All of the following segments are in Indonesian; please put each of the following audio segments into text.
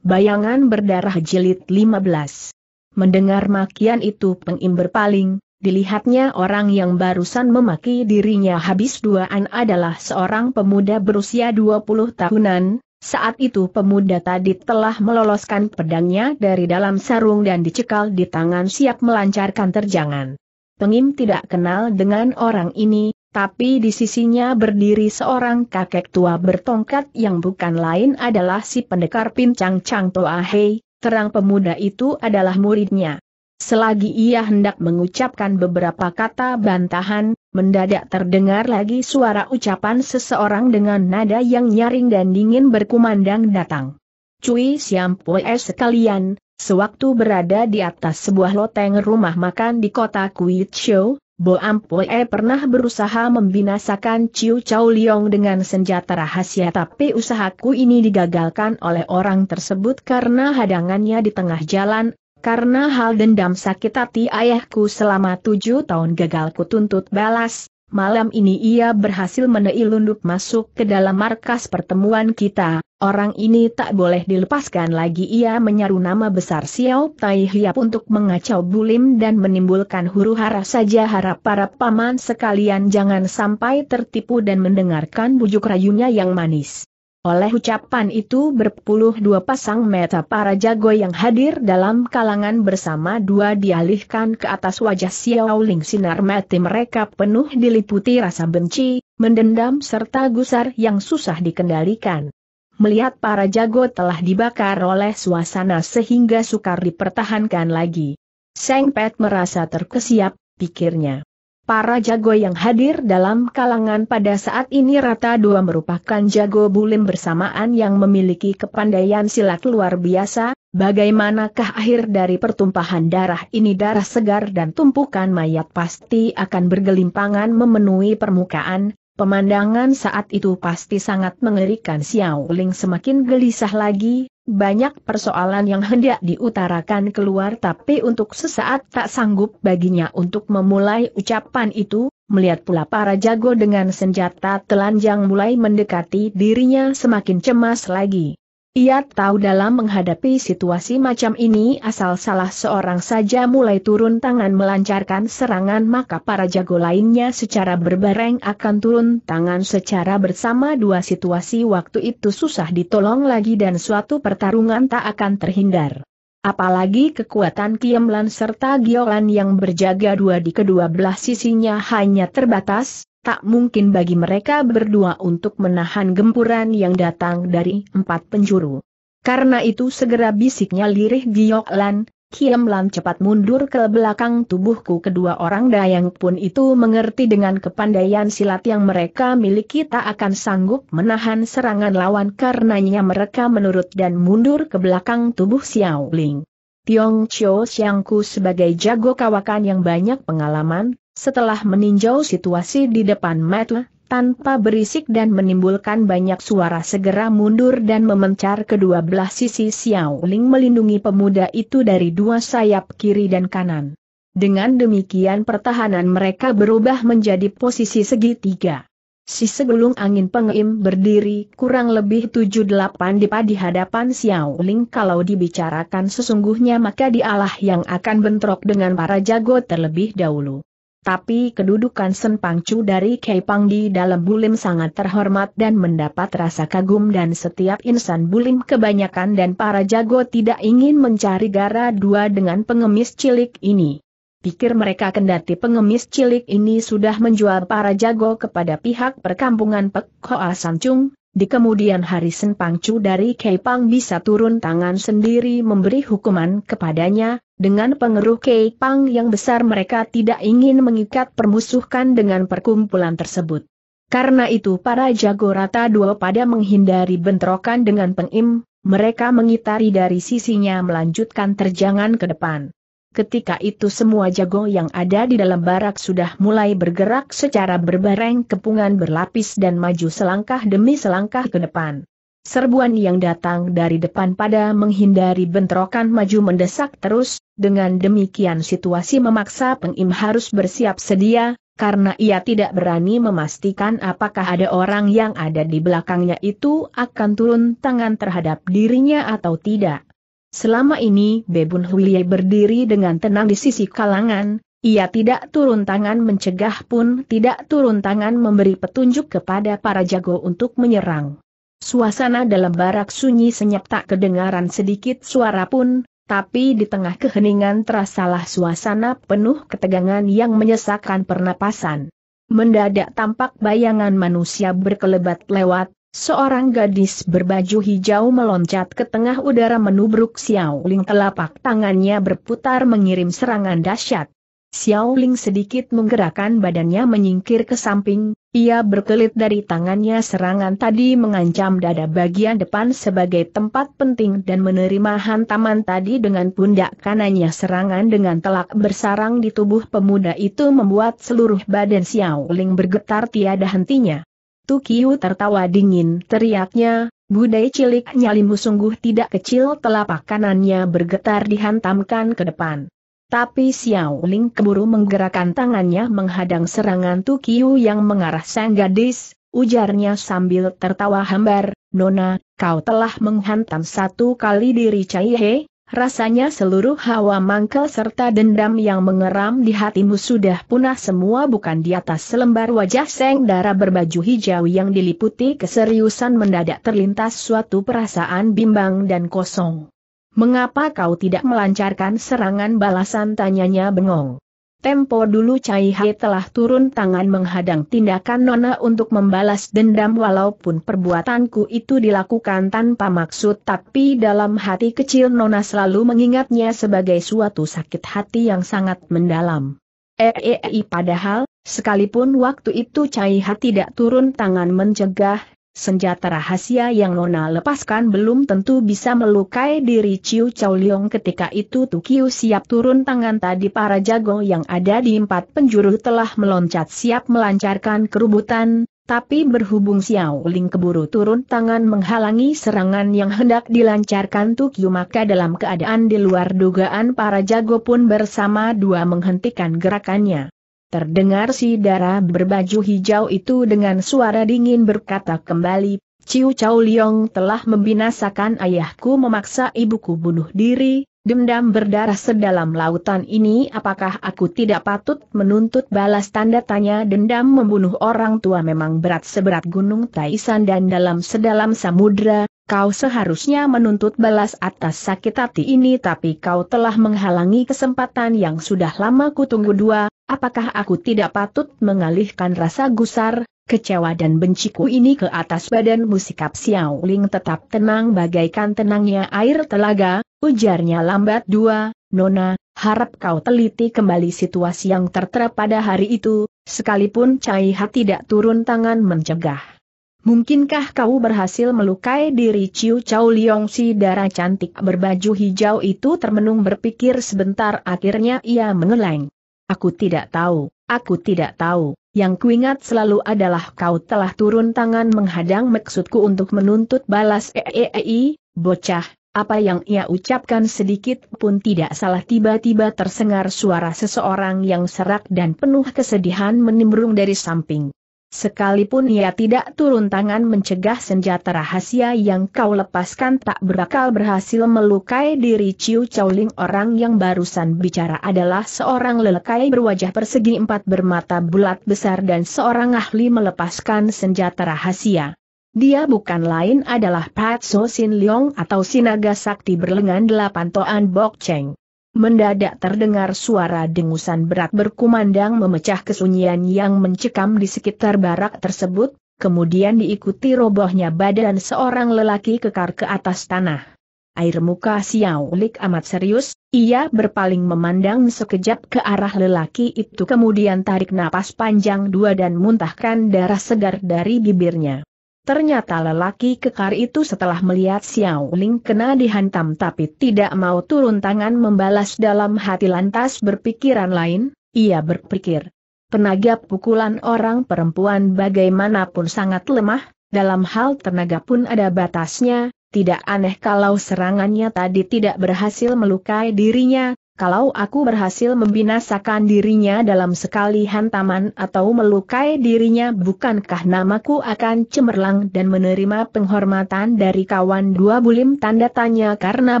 Bayangan berdarah jilid 15. Mendengar makian itu pengim berpaling, dilihatnya orang yang barusan memaki dirinya habis duaan adalah seorang pemuda berusia 20 tahunan, saat itu pemuda tadi telah meloloskan pedangnya dari dalam sarung dan dicekal di tangan siap melancarkan terjangan. Pengim tidak kenal dengan orang ini, tapi di sisinya berdiri seorang kakek tua bertongkat yang bukan lain adalah si pendekar pincang Chang Toa Hei, terang pemuda itu adalah muridnya. Selagi ia hendak mengucapkan beberapa kata bantahan, mendadak terdengar lagi suara ucapan seseorang dengan nada yang nyaring dan dingin berkumandang datang. Cui Siam Pue sekalian, sewaktu berada di atas sebuah loteng rumah makan di kota Kuitshow, Bo Ampoe pernah berusaha membinasakan Ciu Chao Liong dengan senjata rahasia tapi usahaku ini digagalkan oleh orang tersebut karena hadangannya di tengah jalan, karena hal dendam sakit hati ayahku selama tujuh tahun gagal kutuntut balas, Malam ini ia berhasil meneilundup masuk ke dalam markas pertemuan kita, orang ini tak boleh dilepaskan lagi ia menyaru nama besar Xiao Tai Hiap untuk mengacau bulim dan menimbulkan huru hara saja harap para paman sekalian jangan sampai tertipu dan mendengarkan bujuk rayunya yang manis. Oleh ucapan itu berpuluh dua pasang mata para jago yang hadir dalam kalangan bersama dua dialihkan ke atas wajah Xiao Ling sinar mati mereka penuh diliputi rasa benci, mendendam serta gusar yang susah dikendalikan. Melihat para jago telah dibakar oleh suasana sehingga sukar dipertahankan lagi. Seng Pet merasa terkesiap, pikirnya. Para jago yang hadir dalam kalangan pada saat ini rata dua merupakan jago bulim bersamaan yang memiliki kepandaian silat luar biasa, bagaimanakah akhir dari pertumpahan darah ini darah segar dan tumpukan mayat pasti akan bergelimpangan memenuhi permukaan, pemandangan saat itu pasti sangat mengerikan Xiao Ling semakin gelisah lagi, banyak persoalan yang hendak diutarakan keluar tapi untuk sesaat tak sanggup baginya untuk memulai ucapan itu, melihat pula para jago dengan senjata telanjang mulai mendekati dirinya semakin cemas lagi. Ia tahu dalam menghadapi situasi macam ini asal salah seorang saja mulai turun tangan melancarkan serangan maka para jago lainnya secara berbareng akan turun tangan secara bersama dua situasi waktu itu susah ditolong lagi dan suatu pertarungan tak akan terhindar. Apalagi kekuatan Kiemlan serta Giolan yang berjaga dua di kedua belah sisinya hanya terbatas, tak mungkin bagi mereka berdua untuk menahan gempuran yang datang dari empat penjuru. Karena itu segera bisiknya lirih Giolan, Kiam Lam cepat mundur ke belakang tubuhku kedua orang dayang pun itu mengerti dengan kepandaian silat yang mereka miliki tak akan sanggup menahan serangan lawan karenanya mereka menurut dan mundur ke belakang tubuh Xiao Ling. Tiong Chiu Siangku sebagai jago kawakan yang banyak pengalaman, setelah meninjau situasi di depan mata, tanpa berisik dan menimbulkan banyak suara segera mundur dan memencar kedua belah sisi Xiao Ling melindungi pemuda itu dari dua sayap kiri dan kanan. Dengan demikian pertahanan mereka berubah menjadi posisi segitiga. Si segulung angin pengeim berdiri kurang lebih 7-8 dipa di hadapan Xiao Ling kalau dibicarakan sesungguhnya maka dialah yang akan bentrok dengan para jago terlebih dahulu. Tapi kedudukan Sen Pangcu dari Pang di dalam Bulim sangat terhormat dan mendapat rasa kagum dan setiap insan Bulim kebanyakan dan para jago tidak ingin mencari gara dua dengan pengemis cilik ini. Pikir mereka kendati pengemis cilik ini sudah menjual para jago kepada pihak perkampungan Pek Hoa Chung. Di kemudian hari Sen Pangcu dari Pang bisa turun tangan sendiri memberi hukuman kepadanya, dengan pengeruh Pang yang besar mereka tidak ingin mengikat permusuhkan dengan perkumpulan tersebut. Karena itu para jago rata dua pada menghindari bentrokan dengan pengim, mereka mengitari dari sisinya melanjutkan terjangan ke depan. Ketika itu semua jago yang ada di dalam barak sudah mulai bergerak secara berbareng kepungan berlapis dan maju selangkah demi selangkah ke depan. Serbuan yang datang dari depan pada menghindari bentrokan maju mendesak terus, dengan demikian situasi memaksa pengim harus bersiap sedia, karena ia tidak berani memastikan apakah ada orang yang ada di belakangnya itu akan turun tangan terhadap dirinya atau tidak. Selama ini Bebun Huiye berdiri dengan tenang di sisi kalangan, ia tidak turun tangan mencegah pun tidak turun tangan memberi petunjuk kepada para jago untuk menyerang. Suasana dalam barak sunyi senyap tak kedengaran sedikit suara pun, tapi di tengah keheningan terasalah suasana penuh ketegangan yang menyesakkan pernapasan. Mendadak tampak bayangan manusia berkelebat lewat, Seorang gadis berbaju hijau meloncat ke tengah udara menubruk Xiao Ling telapak tangannya berputar mengirim serangan dahsyat. Xiao Ling sedikit menggerakkan badannya menyingkir ke samping, ia berkelit dari tangannya serangan tadi mengancam dada bagian depan sebagai tempat penting dan menerima hantaman tadi dengan pundak kanannya serangan dengan telak bersarang di tubuh pemuda itu membuat seluruh badan Xiao Ling bergetar tiada hentinya. Tukiu tertawa dingin, teriaknya, budai cilik nyalimu sungguh tidak kecil telapak kanannya bergetar dihantamkan ke depan. Tapi Xiao Ling keburu menggerakkan tangannya menghadang serangan Tukiu yang mengarah sang gadis, ujarnya sambil tertawa hambar, Nona, kau telah menghantam satu kali diri Cai He, Rasanya seluruh hawa mangkel serta dendam yang mengeram di hatimu sudah punah semua bukan di atas selembar wajah Seng darah berbaju hijau yang diliputi keseriusan mendadak terlintas suatu perasaan bimbang dan kosong. Mengapa kau tidak melancarkan serangan balasan tanyanya bengong? Tempo dulu Cai Hai telah turun tangan menghadang tindakan Nona untuk membalas dendam walaupun perbuatanku itu dilakukan tanpa maksud tapi dalam hati kecil Nona selalu mengingatnya sebagai suatu sakit hati yang sangat mendalam. Ee, eh, eh, eh, padahal, sekalipun waktu itu Cai Hai tidak turun tangan mencegah, Senjata rahasia yang Nona lepaskan belum tentu bisa melukai diri Ciu Chow Leong ketika itu Tukiu siap turun tangan tadi para jago yang ada di empat penjuru telah meloncat siap melancarkan keributan, tapi berhubung Xiao Ling keburu turun tangan menghalangi serangan yang hendak dilancarkan Tukiu maka dalam keadaan di luar dugaan para jago pun bersama dua menghentikan gerakannya. Terdengar si darah berbaju hijau itu dengan suara dingin berkata kembali, Ciu Chao Liong telah membinasakan ayahku memaksa ibuku bunuh diri, dendam berdarah sedalam lautan ini apakah aku tidak patut menuntut balas tanda tanya dendam membunuh orang tua memang berat seberat gunung Taisan dan dalam sedalam samudra, Kau seharusnya menuntut balas atas sakit hati ini tapi kau telah menghalangi kesempatan yang sudah lama kutunggu dua, apakah aku tidak patut mengalihkan rasa gusar, kecewa dan benciku ini ke atas badan musikap Xiao Ling tetap tenang bagaikan tenangnya air telaga, ujarnya lambat dua, Nona, harap kau teliti kembali situasi yang tertera pada hari itu, sekalipun Cai Ha tidak turun tangan mencegah Mungkinkah kau berhasil melukai diri Ciu Chao Liong si darah cantik berbaju hijau itu termenung berpikir sebentar akhirnya ia mengeleng. Aku tidak tahu, aku tidak tahu, yang kuingat selalu adalah kau telah turun tangan menghadang maksudku untuk menuntut balas eei, e, bocah, apa yang ia ucapkan sedikit pun tidak salah tiba-tiba tersengar suara seseorang yang serak dan penuh kesedihan menimbrung dari samping. Sekalipun ia tidak turun tangan mencegah senjata rahasia yang kau lepaskan tak berakal berhasil melukai diri Ciu Chowling orang yang barusan bicara adalah seorang lelekai berwajah persegi empat bermata bulat besar dan seorang ahli melepaskan senjata rahasia. Dia bukan lain adalah Pat So Sin Leong atau Sinaga Sakti berlengan delapan Toan Bok Cheng. Mendadak terdengar suara dengusan berat berkumandang memecah kesunyian yang mencekam di sekitar barak tersebut, kemudian diikuti robohnya badan seorang lelaki kekar ke atas tanah. Air muka Xiao amat serius, ia berpaling memandang sekejap ke arah lelaki itu kemudian tarik napas panjang dua dan muntahkan darah segar dari bibirnya. Ternyata lelaki kekar itu setelah melihat Xiao Ling kena dihantam tapi tidak mau turun tangan membalas dalam hati lantas berpikiran lain, ia berpikir. Tenaga pukulan orang perempuan bagaimanapun sangat lemah, dalam hal tenaga pun ada batasnya, tidak aneh kalau serangannya tadi tidak berhasil melukai dirinya, kalau aku berhasil membinasakan dirinya dalam sekali hantaman atau melukai dirinya bukankah namaku akan cemerlang dan menerima penghormatan dari kawan dua bulim tanda tanya karena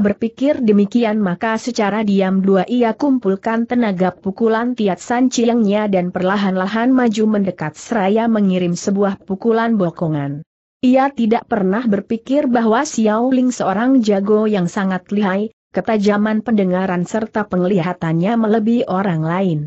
berpikir demikian maka secara diam dua ia kumpulkan tenaga pukulan tiat sanciangnya dan perlahan-lahan maju mendekat seraya mengirim sebuah pukulan bokongan. Ia tidak pernah berpikir bahwa Xiao Ling seorang jago yang sangat lihai, ketajaman pendengaran serta penglihatannya melebihi orang lain.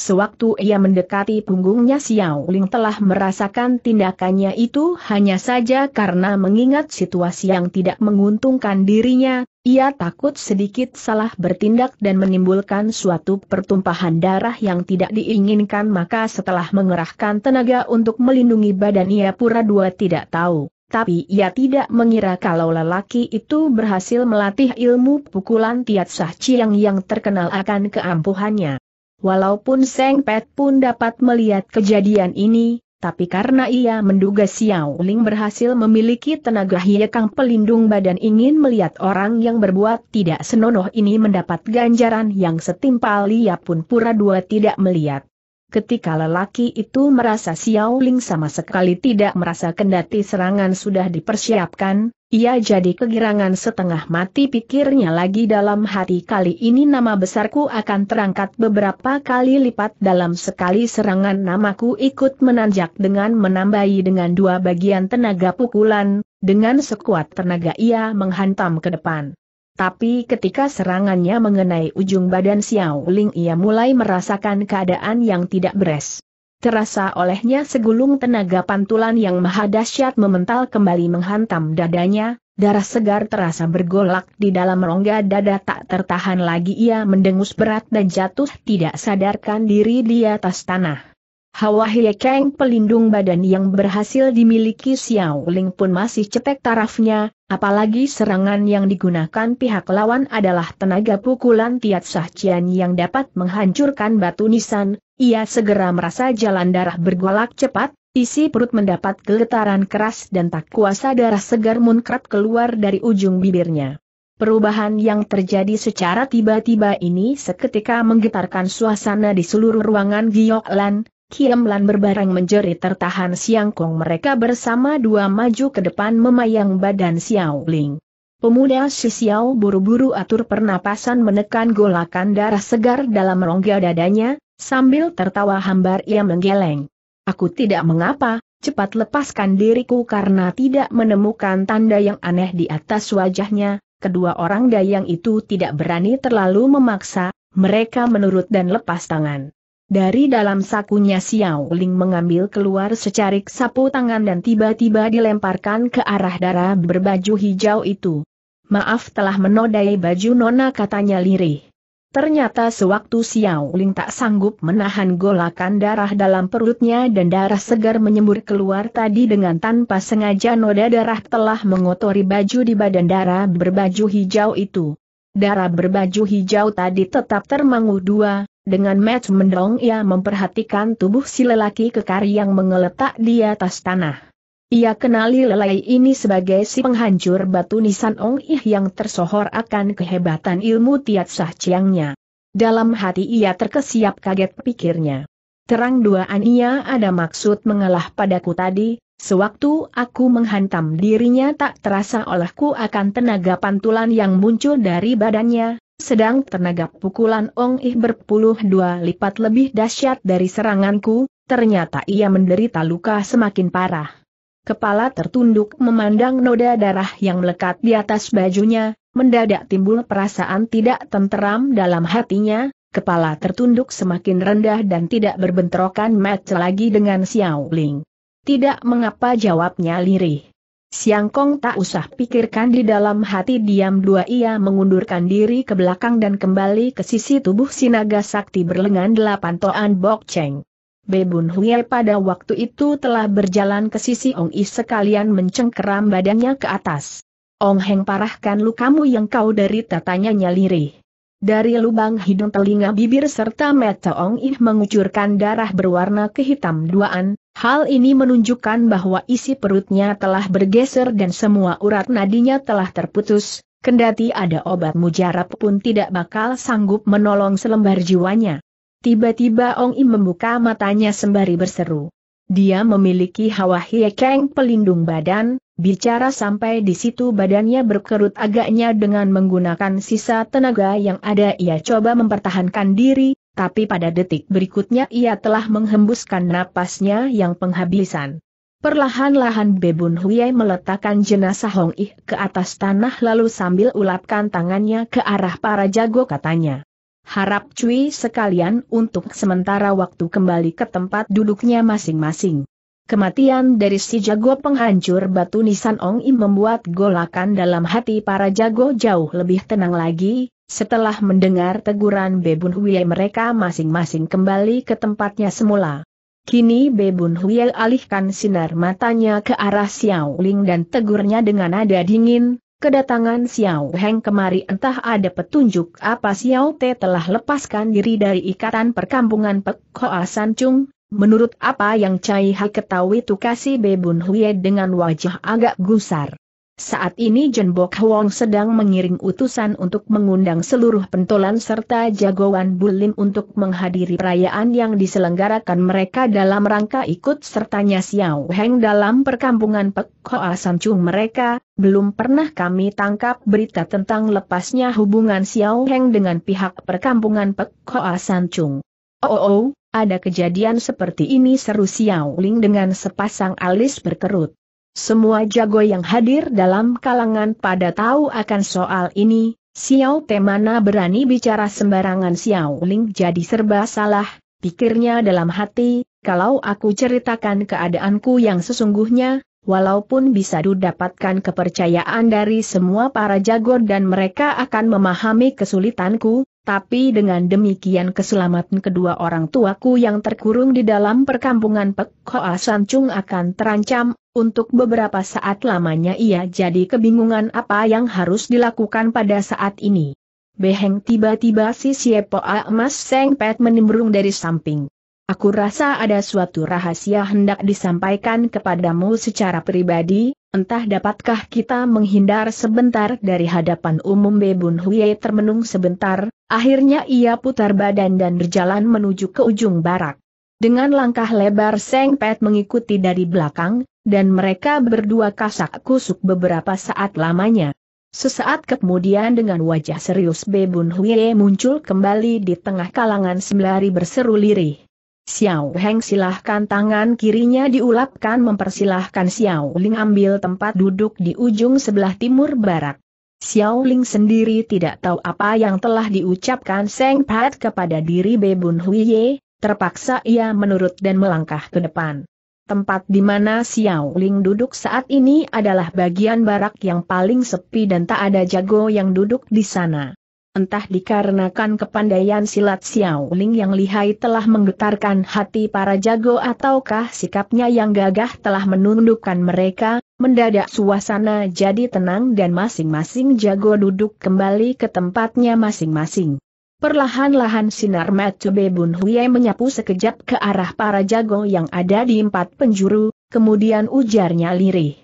Sewaktu ia mendekati punggungnya Xiao Ling telah merasakan tindakannya itu hanya saja karena mengingat situasi yang tidak menguntungkan dirinya, ia takut sedikit salah bertindak dan menimbulkan suatu pertumpahan darah yang tidak diinginkan maka setelah mengerahkan tenaga untuk melindungi badan ia pura-dua tidak tahu tapi ia tidak mengira kalau lelaki itu berhasil melatih ilmu pukulan Tiat Sah Chiang yang terkenal akan keampuhannya. Walaupun Seng Pet pun dapat melihat kejadian ini, tapi karena ia menduga Xiao Ling berhasil memiliki tenaga hiekang pelindung badan ingin melihat orang yang berbuat tidak senonoh ini mendapat ganjaran yang setimpal ia pun pura dua tidak melihat ketika lelaki itu merasa Xiao Ling sama sekali tidak merasa kendati serangan sudah dipersiapkan, ia jadi kegirangan setengah mati pikirnya lagi dalam hati kali ini nama besarku akan terangkat beberapa kali lipat dalam sekali serangan namaku ikut menanjak dengan menambahi dengan dua bagian tenaga pukulan, dengan sekuat tenaga ia menghantam ke depan. Tapi ketika serangannya mengenai ujung badan Xiao Ling ia mulai merasakan keadaan yang tidak beres. Terasa olehnya segulung tenaga pantulan yang maha dahsyat memental kembali menghantam dadanya, darah segar terasa bergolak di dalam rongga dada tak tertahan lagi ia mendengus berat dan jatuh tidak sadarkan diri di atas tanah. Hawa Hie pelindung badan yang berhasil dimiliki Xiao Ling pun masih cetek tarafnya, apalagi serangan yang digunakan pihak lawan adalah tenaga pukulan Tiat Sahcian yang dapat menghancurkan batu nisan, ia segera merasa jalan darah bergolak cepat, Isi perut mendapat getaran keras dan tak kuasa darah segar munkrat keluar dari ujung bibirnya. Perubahan yang terjadi secara tiba-tiba ini seketika menggetarkan suasana di seluruh ruangan Gioklan, Kiamlan berbareng menjerit tertahan Siang Kong mereka bersama dua maju ke depan memayang badan Xiao Ling. Pemuda si Xiao buru-buru atur pernapasan menekan golakan darah segar dalam rongga dadanya, sambil tertawa hambar ia menggeleng. Aku tidak mengapa, cepat lepaskan diriku karena tidak menemukan tanda yang aneh di atas wajahnya, kedua orang dayang itu tidak berani terlalu memaksa, mereka menurut dan lepas tangan. Dari dalam sakunya Xiao Ling mengambil keluar secarik sapu tangan dan tiba-tiba dilemparkan ke arah darah berbaju hijau itu. Maaf telah menodai baju Nona katanya lirih. Ternyata sewaktu Xiao Ling tak sanggup menahan golakan darah dalam perutnya dan darah segar menyembur keluar tadi dengan tanpa sengaja noda darah telah mengotori baju di badan darah berbaju hijau itu. Darah berbaju hijau tadi tetap termangu dua, dengan match mendong ia memperhatikan tubuh si lelaki kekar yang mengeletak di atas tanah. Ia kenali lelai ini sebagai si penghancur batu nisan Ong Ih yang tersohor akan kehebatan ilmu tiat sah ciangnya. Dalam hati ia terkesiap kaget pikirnya. Terang duaan ia ada maksud mengalah padaku tadi, sewaktu aku menghantam dirinya tak terasa olehku akan tenaga pantulan yang muncul dari badannya, sedang tenaga pukulan Ong Ih berpuluh dua lipat lebih dahsyat dari seranganku, ternyata ia menderita luka semakin parah. Kepala tertunduk memandang noda darah yang melekat di atas bajunya, mendadak timbul perasaan tidak tenteram dalam hatinya, kepala tertunduk semakin rendah dan tidak berbentrokan match lagi dengan Xiao Ling. Tidak mengapa jawabnya lirih. Siang Kong tak usah pikirkan di dalam hati diam dua ia mengundurkan diri ke belakang dan kembali ke sisi tubuh Sinaga Sakti berlengan delapan toan Bok Cheng. Bebun Huye pada waktu itu telah berjalan ke sisi Ong I sekalian mencengkeram badannya ke atas. Ong Heng parahkan lukamu yang kau dari tatanya nyalirih. Dari lubang hidung telinga bibir serta mata Ong Ih mengucurkan darah berwarna kehitam duaan, hal ini menunjukkan bahwa isi perutnya telah bergeser dan semua urat nadinya telah terputus, kendati ada obat mujarab pun tidak bakal sanggup menolong selembar jiwanya. Tiba-tiba Ong Ih membuka matanya sembari berseru. Dia memiliki hawa hiekeng pelindung badan, Bicara sampai di situ badannya berkerut agaknya dengan menggunakan sisa tenaga yang ada ia coba mempertahankan diri, tapi pada detik berikutnya ia telah menghembuskan napasnya yang penghabisan. Perlahan-lahan Bebun Huyai meletakkan jenazah Hong Ih ke atas tanah lalu sambil ulapkan tangannya ke arah para jago katanya. Harap cuy sekalian untuk sementara waktu kembali ke tempat duduknya masing-masing. Kematian dari si jago penghancur batu nisan Ong Im membuat golakan dalam hati para jago jauh lebih tenang lagi, setelah mendengar teguran Bebun Huye mereka masing-masing kembali ke tempatnya semula. Kini Bebun Huye alihkan sinar matanya ke arah Xiao Ling dan tegurnya dengan nada dingin, kedatangan Xiao Heng kemari entah ada petunjuk apa Xiao Te telah lepaskan diri dari ikatan perkampungan Pek Hoa San Chung, Menurut apa yang Cai Ha ketahui Tukasi Bebun Hui dengan wajah agak gusar. Saat ini Jen Bok Hwang sedang mengiring utusan untuk mengundang seluruh pentolan serta jagoan bulim untuk menghadiri perayaan yang diselenggarakan mereka dalam rangka ikut sertanya Xiao Heng dalam perkampungan Pek Hoa Sancung mereka, belum pernah kami tangkap berita tentang lepasnya hubungan Xiao Heng dengan pihak perkampungan Pek Hoa Sancung. Oh, oh, oh ada kejadian seperti ini seru Xiao Ling dengan sepasang alis berkerut. Semua jago yang hadir dalam kalangan pada tahu akan soal ini, Xiao Temana berani bicara sembarangan Xiao Ling jadi serba salah, pikirnya dalam hati, kalau aku ceritakan keadaanku yang sesungguhnya, walaupun bisa didapatkan kepercayaan dari semua para jago dan mereka akan memahami kesulitanku, tapi dengan demikian keselamatan kedua orang tuaku yang terkurung di dalam perkampungan Pek Sancung akan terancam, untuk beberapa saat lamanya ia jadi kebingungan apa yang harus dilakukan pada saat ini. Beheng tiba-tiba si Siepoa Emas Seng Pet menimbrung dari samping. Aku rasa ada suatu rahasia hendak disampaikan kepadamu secara pribadi, entah dapatkah kita menghindar sebentar dari hadapan umum Bebun Huye termenung sebentar, akhirnya ia putar badan dan berjalan menuju ke ujung barak. Dengan langkah lebar Seng Pet mengikuti dari belakang, dan mereka berdua kasak kusuk beberapa saat lamanya. Sesaat kemudian dengan wajah serius Bebun Huye muncul kembali di tengah kalangan sembari berseru lirih. Xiao Heng silahkan tangan kirinya diulapkan mempersilahkan Xiao Ling ambil tempat duduk di ujung sebelah timur barat. Xiao Ling sendiri tidak tahu apa yang telah diucapkan Seng Pat kepada diri Bebun Huiye, terpaksa ia menurut dan melangkah ke depan. Tempat di mana Xiao Ling duduk saat ini adalah bagian barak yang paling sepi dan tak ada jago yang duduk di sana. Entah dikarenakan kepandaian silat Xiao Ling yang lihai telah menggetarkan hati para jago ataukah sikapnya yang gagah telah menundukkan mereka, mendadak suasana jadi tenang dan masing-masing jago duduk kembali ke tempatnya masing-masing. Perlahan-lahan sinar Matube Bun Huye menyapu sekejap ke arah para jago yang ada di empat penjuru, kemudian ujarnya lirih.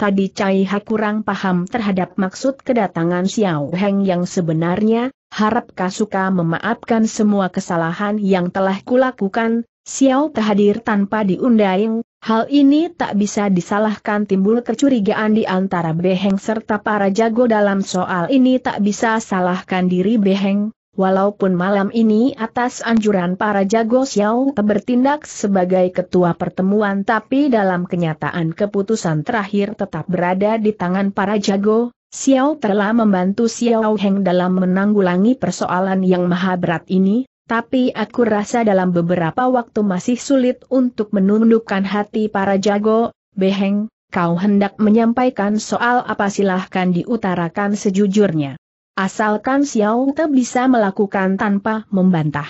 Tadi Cai Ha kurang paham terhadap maksud kedatangan Xiao Heng yang sebenarnya, harap Kasuka memaafkan semua kesalahan yang telah kulakukan, Xiao hadir tanpa diundang, hal ini tak bisa disalahkan timbul kecurigaan di antara Beheng serta para jago dalam soal ini tak bisa salahkan diri Beheng, Walaupun malam ini atas anjuran para jago Xiao bertindak sebagai ketua pertemuan tapi dalam kenyataan keputusan terakhir tetap berada di tangan para jago, Xiao telah membantu Xiao Heng dalam menanggulangi persoalan yang maha berat ini, tapi aku rasa dalam beberapa waktu masih sulit untuk menundukkan hati para jago, Beheng, kau hendak menyampaikan soal apa silahkan diutarakan sejujurnya. Asalkan Xiao Te bisa melakukan tanpa membantah.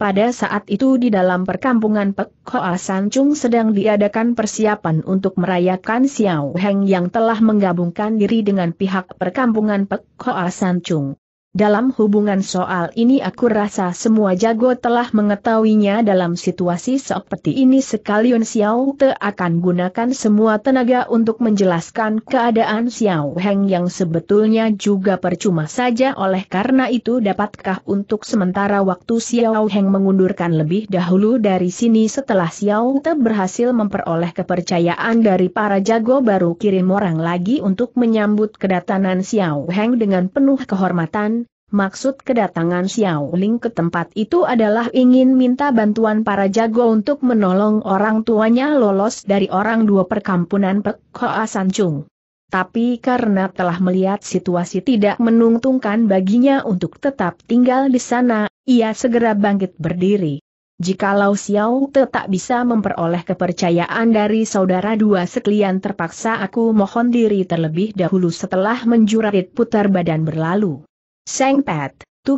Pada saat itu di dalam perkampungan Pek Hoa Sancung sedang diadakan persiapan untuk merayakan Xiao Heng yang telah menggabungkan diri dengan pihak perkampungan Pek Hoa Sancung. Dalam hubungan soal ini aku rasa semua jago telah mengetahuinya dalam situasi seperti ini sekalian Xiao Te akan gunakan semua tenaga untuk menjelaskan keadaan Xiao Heng yang sebetulnya juga percuma saja oleh karena itu dapatkah untuk sementara waktu Xiao Heng mengundurkan lebih dahulu dari sini setelah Xiao Te berhasil memperoleh kepercayaan dari para jago baru kirim orang lagi untuk menyambut kedatangan Xiao Heng dengan penuh kehormatan Maksud kedatangan Xiao Ling ke tempat itu adalah ingin minta bantuan para jago untuk menolong orang tuanya lolos dari orang dua perkampunan Pek Hoa Tapi karena telah melihat situasi tidak menuntungkan baginya untuk tetap tinggal di sana, ia segera bangkit berdiri. Jikalau Xiao Te bisa memperoleh kepercayaan dari saudara dua sekalian terpaksa aku mohon diri terlebih dahulu setelah menjurit putar badan berlalu. Seng Pet, Tu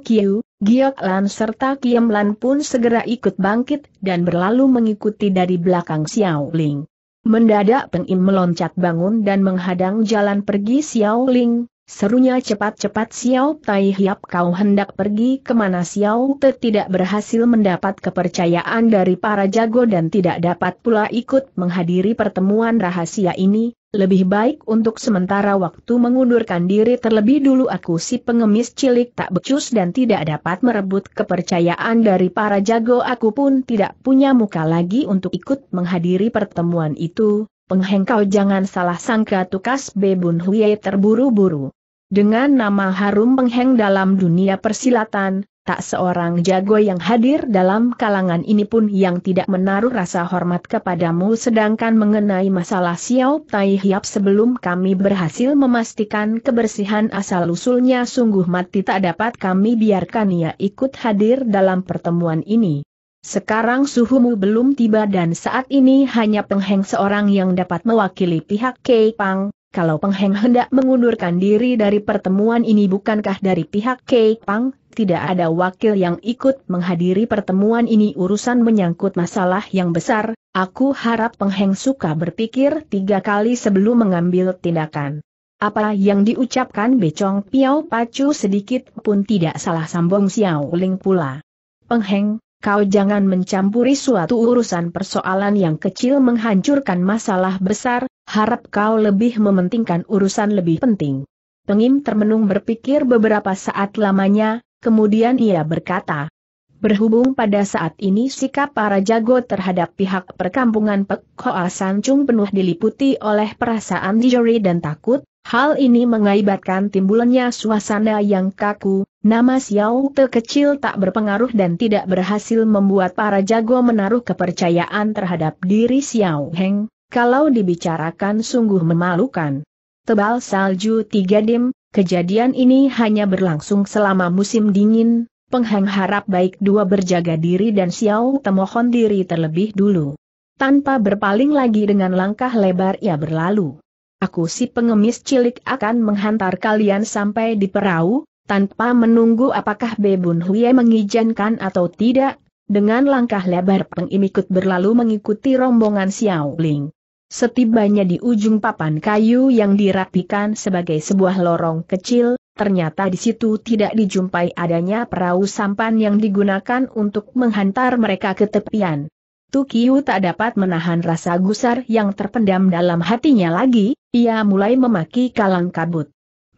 Giok Lan serta Kiem Lan pun segera ikut bangkit dan berlalu mengikuti dari belakang Xiao Ling. Mendadak Peng Im meloncat bangun dan menghadang jalan pergi Xiao Ling, serunya cepat-cepat Xiao Tai Hiap kau hendak pergi kemana Xiao Te tidak berhasil mendapat kepercayaan dari para jago dan tidak dapat pula ikut menghadiri pertemuan rahasia ini, lebih baik untuk sementara waktu mengundurkan diri terlebih dulu aku si pengemis cilik tak becus dan tidak dapat merebut kepercayaan dari para jago aku pun tidak punya muka lagi untuk ikut menghadiri pertemuan itu, penghengkau jangan salah sangka tukas Bebun Huye terburu-buru. Dengan nama harum pengheng dalam dunia persilatan, Tak seorang jago yang hadir dalam kalangan ini pun yang tidak menaruh rasa hormat kepadamu sedangkan mengenai masalah Xiao Tai Hiap sebelum kami berhasil memastikan kebersihan asal-usulnya sungguh mati tak dapat kami biarkan ia ikut hadir dalam pertemuan ini. Sekarang suhumu belum tiba dan saat ini hanya pengheng seorang yang dapat mewakili pihak Kei Pang, kalau Pengheng hendak mengundurkan diri dari pertemuan ini bukankah dari pihak Kek Pang, tidak ada wakil yang ikut menghadiri pertemuan ini urusan menyangkut masalah yang besar, aku harap Pengheng suka berpikir tiga kali sebelum mengambil tindakan. Apa yang diucapkan Becong Piao Pacu sedikit pun tidak salah sambung Xiao Ling pula. Pengheng, kau jangan mencampuri suatu urusan persoalan yang kecil menghancurkan masalah besar, harap kau lebih mementingkan urusan lebih penting. Pengim termenung berpikir beberapa saat lamanya, kemudian ia berkata, Berhubung pada saat ini sikap para jago terhadap pihak perkampungan Pek Hoa Sancung penuh diliputi oleh perasaan dijeri dan takut, hal ini mengakibatkan timbulannya suasana yang kaku, nama Xiao Te kecil tak berpengaruh dan tidak berhasil membuat para jago menaruh kepercayaan terhadap diri Xiao Heng, kalau dibicarakan sungguh memalukan. Tebal salju tiga dim, kejadian ini hanya berlangsung selama musim dingin, Penghang harap baik dua berjaga diri dan Xiao Temohon diri terlebih dulu. Tanpa berpaling lagi dengan langkah lebar ia berlalu. Aku si pengemis cilik akan menghantar kalian sampai di perahu, tanpa menunggu apakah Bebun Huye mengizinkan atau tidak, dengan langkah lebar pengikut berlalu mengikuti rombongan Xiao Ling. Setibanya di ujung papan kayu yang dirapikan sebagai sebuah lorong kecil, ternyata di situ tidak dijumpai adanya perahu sampan yang digunakan untuk menghantar mereka ke tepian. Tukiu tak dapat menahan rasa gusar yang terpendam dalam hatinya lagi, ia mulai memaki kalang kabut.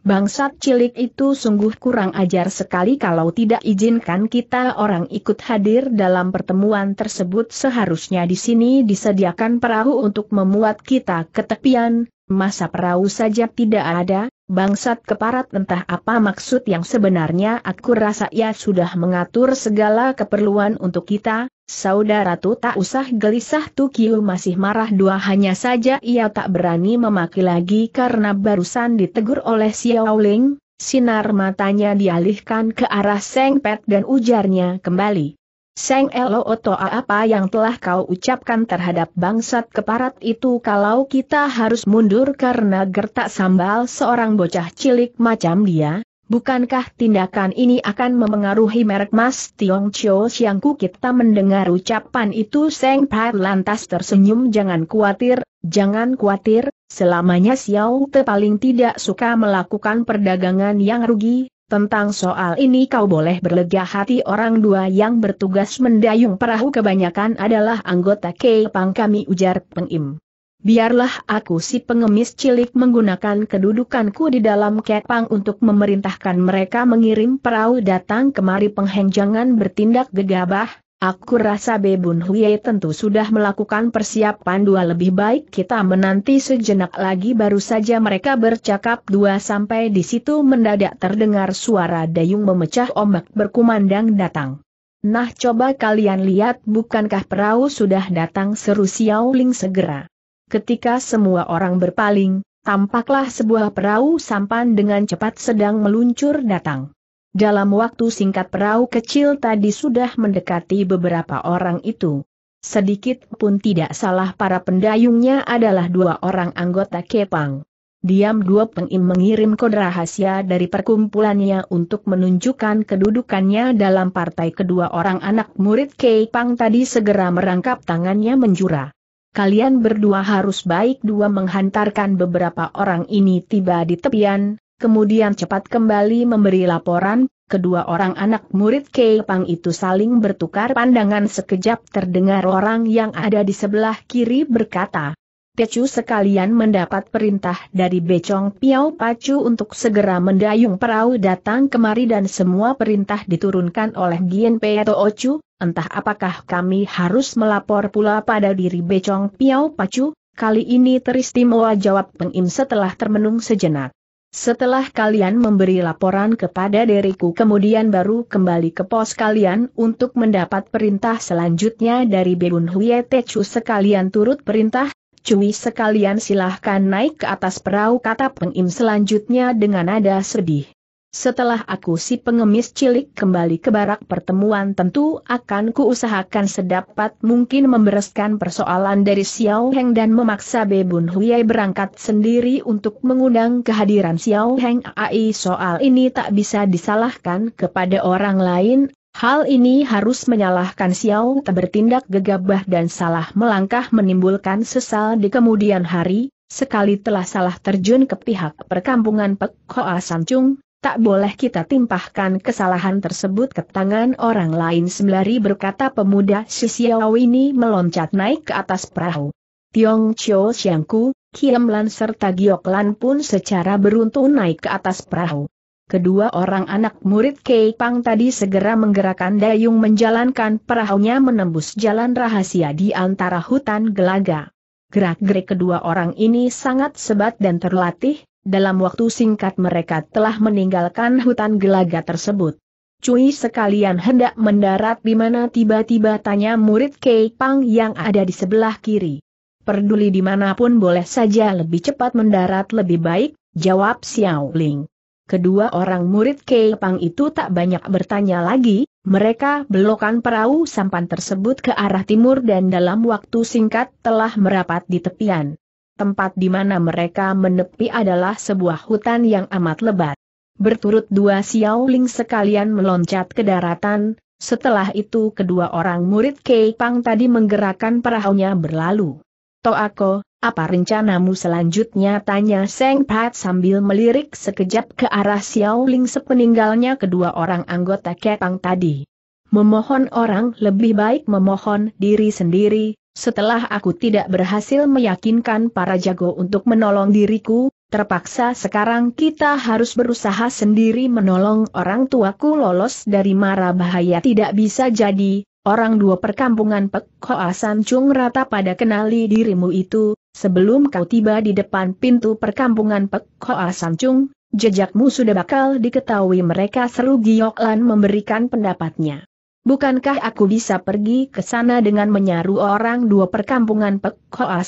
Bangsat cilik itu sungguh kurang ajar sekali kalau tidak izinkan kita orang ikut hadir dalam pertemuan tersebut seharusnya di sini disediakan perahu untuk memuat kita ke tepian, masa perahu saja tidak ada, bangsat keparat entah apa maksud yang sebenarnya aku rasa ia sudah mengatur segala keperluan untuk kita, Saudara Tu tak usah gelisah Tu Kiu masih marah dua hanya saja ia tak berani memaki lagi karena barusan ditegur oleh Xiao Ling, sinar matanya dialihkan ke arah Seng Pet dan ujarnya kembali. Seng Elo Toa apa yang telah kau ucapkan terhadap bangsat keparat itu kalau kita harus mundur karena gertak sambal seorang bocah cilik macam dia, Bukankah tindakan ini akan memengaruhi merek Mas Tiong Chiu? Siang Ku kita mendengar ucapan itu Seng Pai lantas tersenyum jangan khawatir, jangan khawatir, selamanya Xiao Te paling tidak suka melakukan perdagangan yang rugi, tentang soal ini kau boleh berlega hati orang dua yang bertugas mendayung perahu kebanyakan adalah anggota Kepang kami ujar Peng Im. Biarlah aku si pengemis cilik menggunakan kedudukanku di dalam kepang untuk memerintahkan mereka mengirim perahu datang kemari pengheng bertindak gegabah, aku rasa Bebun Huye tentu sudah melakukan persiapan dua lebih baik kita menanti sejenak lagi baru saja mereka bercakap dua sampai di situ mendadak terdengar suara dayung memecah ombak berkumandang datang. Nah coba kalian lihat bukankah perahu sudah datang seru Xiao Ling segera. Ketika semua orang berpaling, tampaklah sebuah perahu sampan dengan cepat sedang meluncur datang. Dalam waktu singkat perahu kecil tadi sudah mendekati beberapa orang itu. Sedikit pun tidak salah para pendayungnya adalah dua orang anggota Kepang. Diam dua pengim mengirim kode rahasia dari perkumpulannya untuk menunjukkan kedudukannya dalam partai kedua orang anak murid Kepang tadi segera merangkap tangannya menjura kalian berdua harus baik dua menghantarkan beberapa orang ini tiba di tepian, kemudian cepat kembali memberi laporan, kedua orang anak murid Keipang itu saling bertukar pandangan sekejap terdengar orang yang ada di sebelah kiri berkata, Pecu sekalian mendapat perintah dari Becong Piau Pacu untuk segera mendayung perahu datang kemari dan semua perintah diturunkan oleh Gien Peto Ocu, entah apakah kami harus melapor pula pada diri Becong Piau Pacu, kali ini teristimewa jawab Pengim setelah termenung sejenak. Setelah kalian memberi laporan kepada diriku kemudian baru kembali ke pos kalian untuk mendapat perintah selanjutnya dari Beun Huye Techu sekalian turut perintah, Cui sekalian silahkan naik ke atas perahu kata Pengim selanjutnya dengan nada sedih. Setelah aku si pengemis cilik kembali ke barak pertemuan tentu akan kuusahakan sedapat mungkin membereskan persoalan dari Xiao Heng dan memaksa Bebun Huiai berangkat sendiri untuk mengundang kehadiran Xiao Heng AI soal ini tak bisa disalahkan kepada orang lain, hal ini harus menyalahkan Xiao Te bertindak gegabah dan salah melangkah menimbulkan sesal di kemudian hari, sekali telah salah terjun ke pihak perkampungan Pek Hoa Samcung, tak boleh kita timpahkan kesalahan tersebut ke tangan orang lain sembari berkata pemuda Xiao ini meloncat naik ke atas perahu. Tiong Chio Xiangku, Kiam Lan serta Giok Lan pun secara beruntung naik ke atas perahu. Kedua orang anak murid Kei Pang tadi segera menggerakkan dayung menjalankan perahunya menembus jalan rahasia di antara hutan gelaga. Gerak-gerik kedua orang ini sangat sebat dan terlatih, dalam waktu singkat mereka telah meninggalkan hutan gelaga tersebut. Cui sekalian hendak mendarat di mana tiba-tiba tanya murid Kei Pang yang ada di sebelah kiri. Perduli dimanapun boleh saja lebih cepat mendarat lebih baik, jawab Xiao Ling. Kedua orang murid Kei Pang itu tak banyak bertanya lagi, mereka belokan perahu sampan tersebut ke arah timur dan dalam waktu singkat telah merapat di tepian tempat di mana mereka menepi adalah sebuah hutan yang amat lebat. Berturut dua Xiaoling sekalian meloncat ke daratan, setelah itu kedua orang murid Kei Pang tadi menggerakkan perahunya berlalu. Toako, apa rencanamu selanjutnya tanya Seng Pat sambil melirik sekejap ke arah Xiaoling sepeninggalnya kedua orang anggota Kei Pang tadi. Memohon orang lebih baik memohon diri sendiri, setelah aku tidak berhasil meyakinkan para jago untuk menolong diriku, terpaksa sekarang kita harus berusaha sendiri menolong orang tuaku lolos dari mara bahaya tidak bisa jadi, orang dua perkampungan Pek Hoa San Chung rata pada kenali dirimu itu, sebelum kau tiba di depan pintu perkampungan Pek Hoa San Chung, jejakmu sudah bakal diketahui mereka seru Gioklan memberikan pendapatnya. Bukankah aku bisa pergi ke sana dengan menyaru orang dua perkampungan Pek Hoa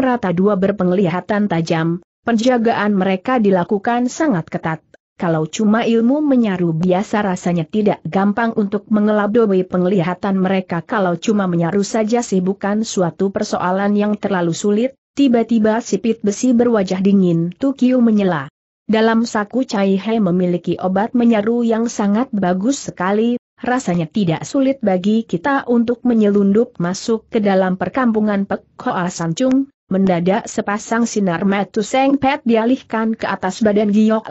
Rata dua berpenglihatan tajam, penjagaan mereka dilakukan sangat ketat. Kalau cuma ilmu menyaru biasa rasanya tidak gampang untuk mengelabui penglihatan mereka kalau cuma menyaru saja sih bukan suatu persoalan yang terlalu sulit, tiba-tiba sipit besi berwajah dingin Tukiu menyela. Dalam saku Cai He memiliki obat menyaru yang sangat bagus sekali, rasanya tidak sulit bagi kita untuk menyelundup masuk ke dalam perkampungan Pek Hoa Sancung, mendadak sepasang sinar metu Seng Pet dialihkan ke atas badan Giok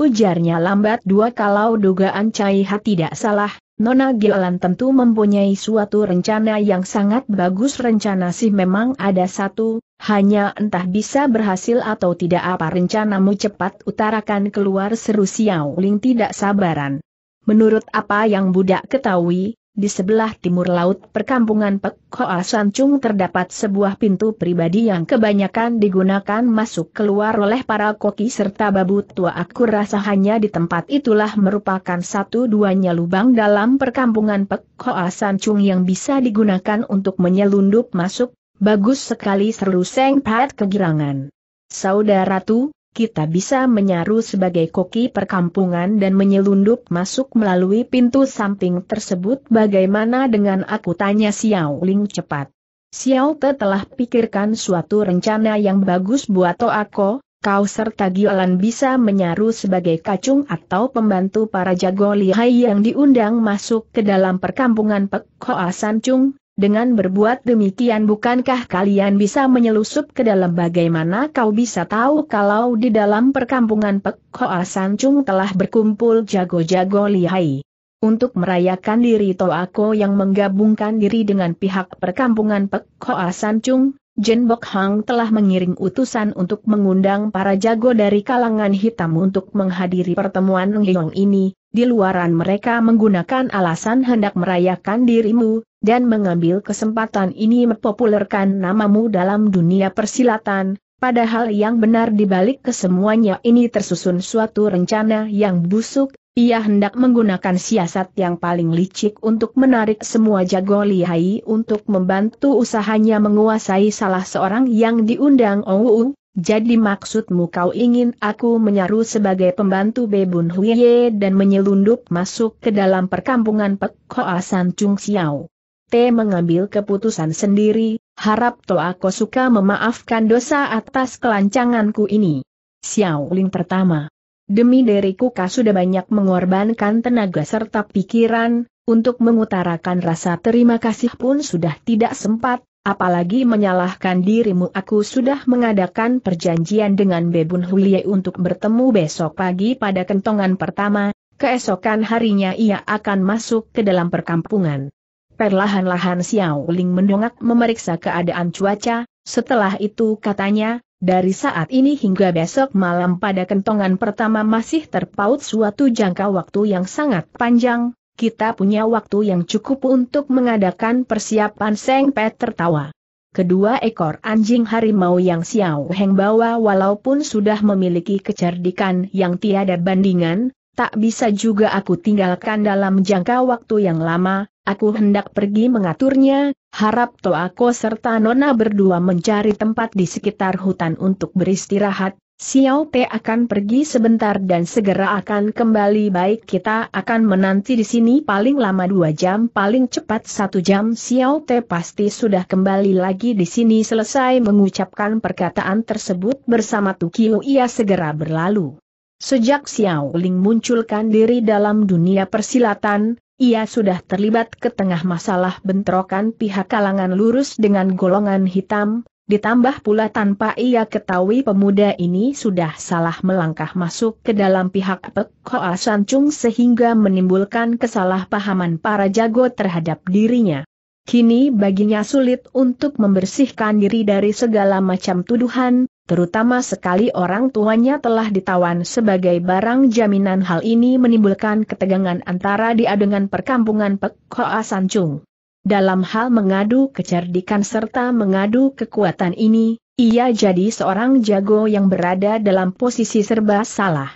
ujarnya lambat dua kalau dugaan Cai Ha tidak salah, Nona Giolan tentu mempunyai suatu rencana yang sangat bagus rencana sih memang ada satu, hanya entah bisa berhasil atau tidak apa rencanamu cepat utarakan keluar seru Xiao Ling tidak sabaran. Menurut apa yang budak ketahui, di sebelah timur laut perkampungan Pek Hoa Sancung terdapat sebuah pintu pribadi yang kebanyakan digunakan masuk keluar oleh para koki serta babu tua aku rasa hanya di tempat itulah merupakan satu-duanya lubang dalam perkampungan Pek Hoa Sancung yang bisa digunakan untuk menyelundup masuk, bagus sekali seru Seng Pat kegirangan. Saudara Tu, kita bisa menyaru sebagai koki perkampungan dan menyelundup masuk melalui pintu samping tersebut bagaimana dengan aku tanya Xiao Ling cepat. Xiao Te telah pikirkan suatu rencana yang bagus buat Toako, kau serta Giolan bisa menyaru sebagai kacung atau pembantu para jago lihai yang diundang masuk ke dalam perkampungan Pek Hoa San dengan berbuat demikian bukankah kalian bisa menyelusup ke dalam bagaimana kau bisa tahu kalau di dalam perkampungan Pek Hoa Sancung telah berkumpul jago-jago lihai. Untuk merayakan diri Toako yang menggabungkan diri dengan pihak perkampungan Pek Hoa Sancung, Jen Bok Hang telah mengiring utusan untuk mengundang para jago dari kalangan hitam untuk menghadiri pertemuan Ngyong ini, di luaran mereka menggunakan alasan hendak merayakan dirimu, dan mengambil kesempatan ini mempopulerkan namamu dalam dunia persilatan, padahal yang benar dibalik kesemuanya ini tersusun suatu rencana yang busuk, ia hendak menggunakan siasat yang paling licik untuk menarik semua jago lihai untuk membantu usahanya menguasai salah seorang yang diundang Owu, jadi maksudmu kau ingin aku menyaru sebagai pembantu Bebun Huiye dan menyelundup masuk ke dalam perkampungan Pek Hoa Chung Xiao. T mengambil keputusan sendiri, harap to aku suka memaafkan dosa atas kelancanganku ini. Xiao Ling pertama. Demi diriku kau sudah banyak mengorbankan tenaga serta pikiran, untuk mengutarakan rasa terima kasih pun sudah tidak sempat, Apalagi menyalahkan dirimu aku sudah mengadakan perjanjian dengan Bebun Hulie untuk bertemu besok pagi pada kentongan pertama, keesokan harinya ia akan masuk ke dalam perkampungan. Perlahan-lahan Xiao Ling mendongak memeriksa keadaan cuaca, setelah itu katanya, dari saat ini hingga besok malam pada kentongan pertama masih terpaut suatu jangka waktu yang sangat panjang, kita punya waktu yang cukup untuk mengadakan persiapan Seng Pet tertawa. Kedua ekor anjing harimau yang Xiao Heng bawa walaupun sudah memiliki kecerdikan yang tiada bandingan, tak bisa juga aku tinggalkan dalam jangka waktu yang lama, aku hendak pergi mengaturnya, harap Toako serta Nona berdua mencari tempat di sekitar hutan untuk beristirahat, Xiao Pe akan pergi sebentar dan segera akan kembali baik kita akan menanti di sini paling lama dua jam paling cepat satu jam Xiao Te pasti sudah kembali lagi di sini selesai mengucapkan perkataan tersebut bersama Tukiu ia segera berlalu. Sejak Xiao Ling munculkan diri dalam dunia persilatan, ia sudah terlibat ke tengah masalah bentrokan pihak kalangan lurus dengan golongan hitam, Ditambah pula tanpa ia ketahui pemuda ini sudah salah melangkah masuk ke dalam pihak Pek San Chung sehingga menimbulkan kesalahpahaman para jago terhadap dirinya. Kini baginya sulit untuk membersihkan diri dari segala macam tuduhan, terutama sekali orang tuanya telah ditawan sebagai barang jaminan hal ini menimbulkan ketegangan antara dia dengan perkampungan Pek San Chung. Dalam hal mengadu kecerdikan serta mengadu kekuatan ini, ia jadi seorang jago yang berada dalam posisi serba salah.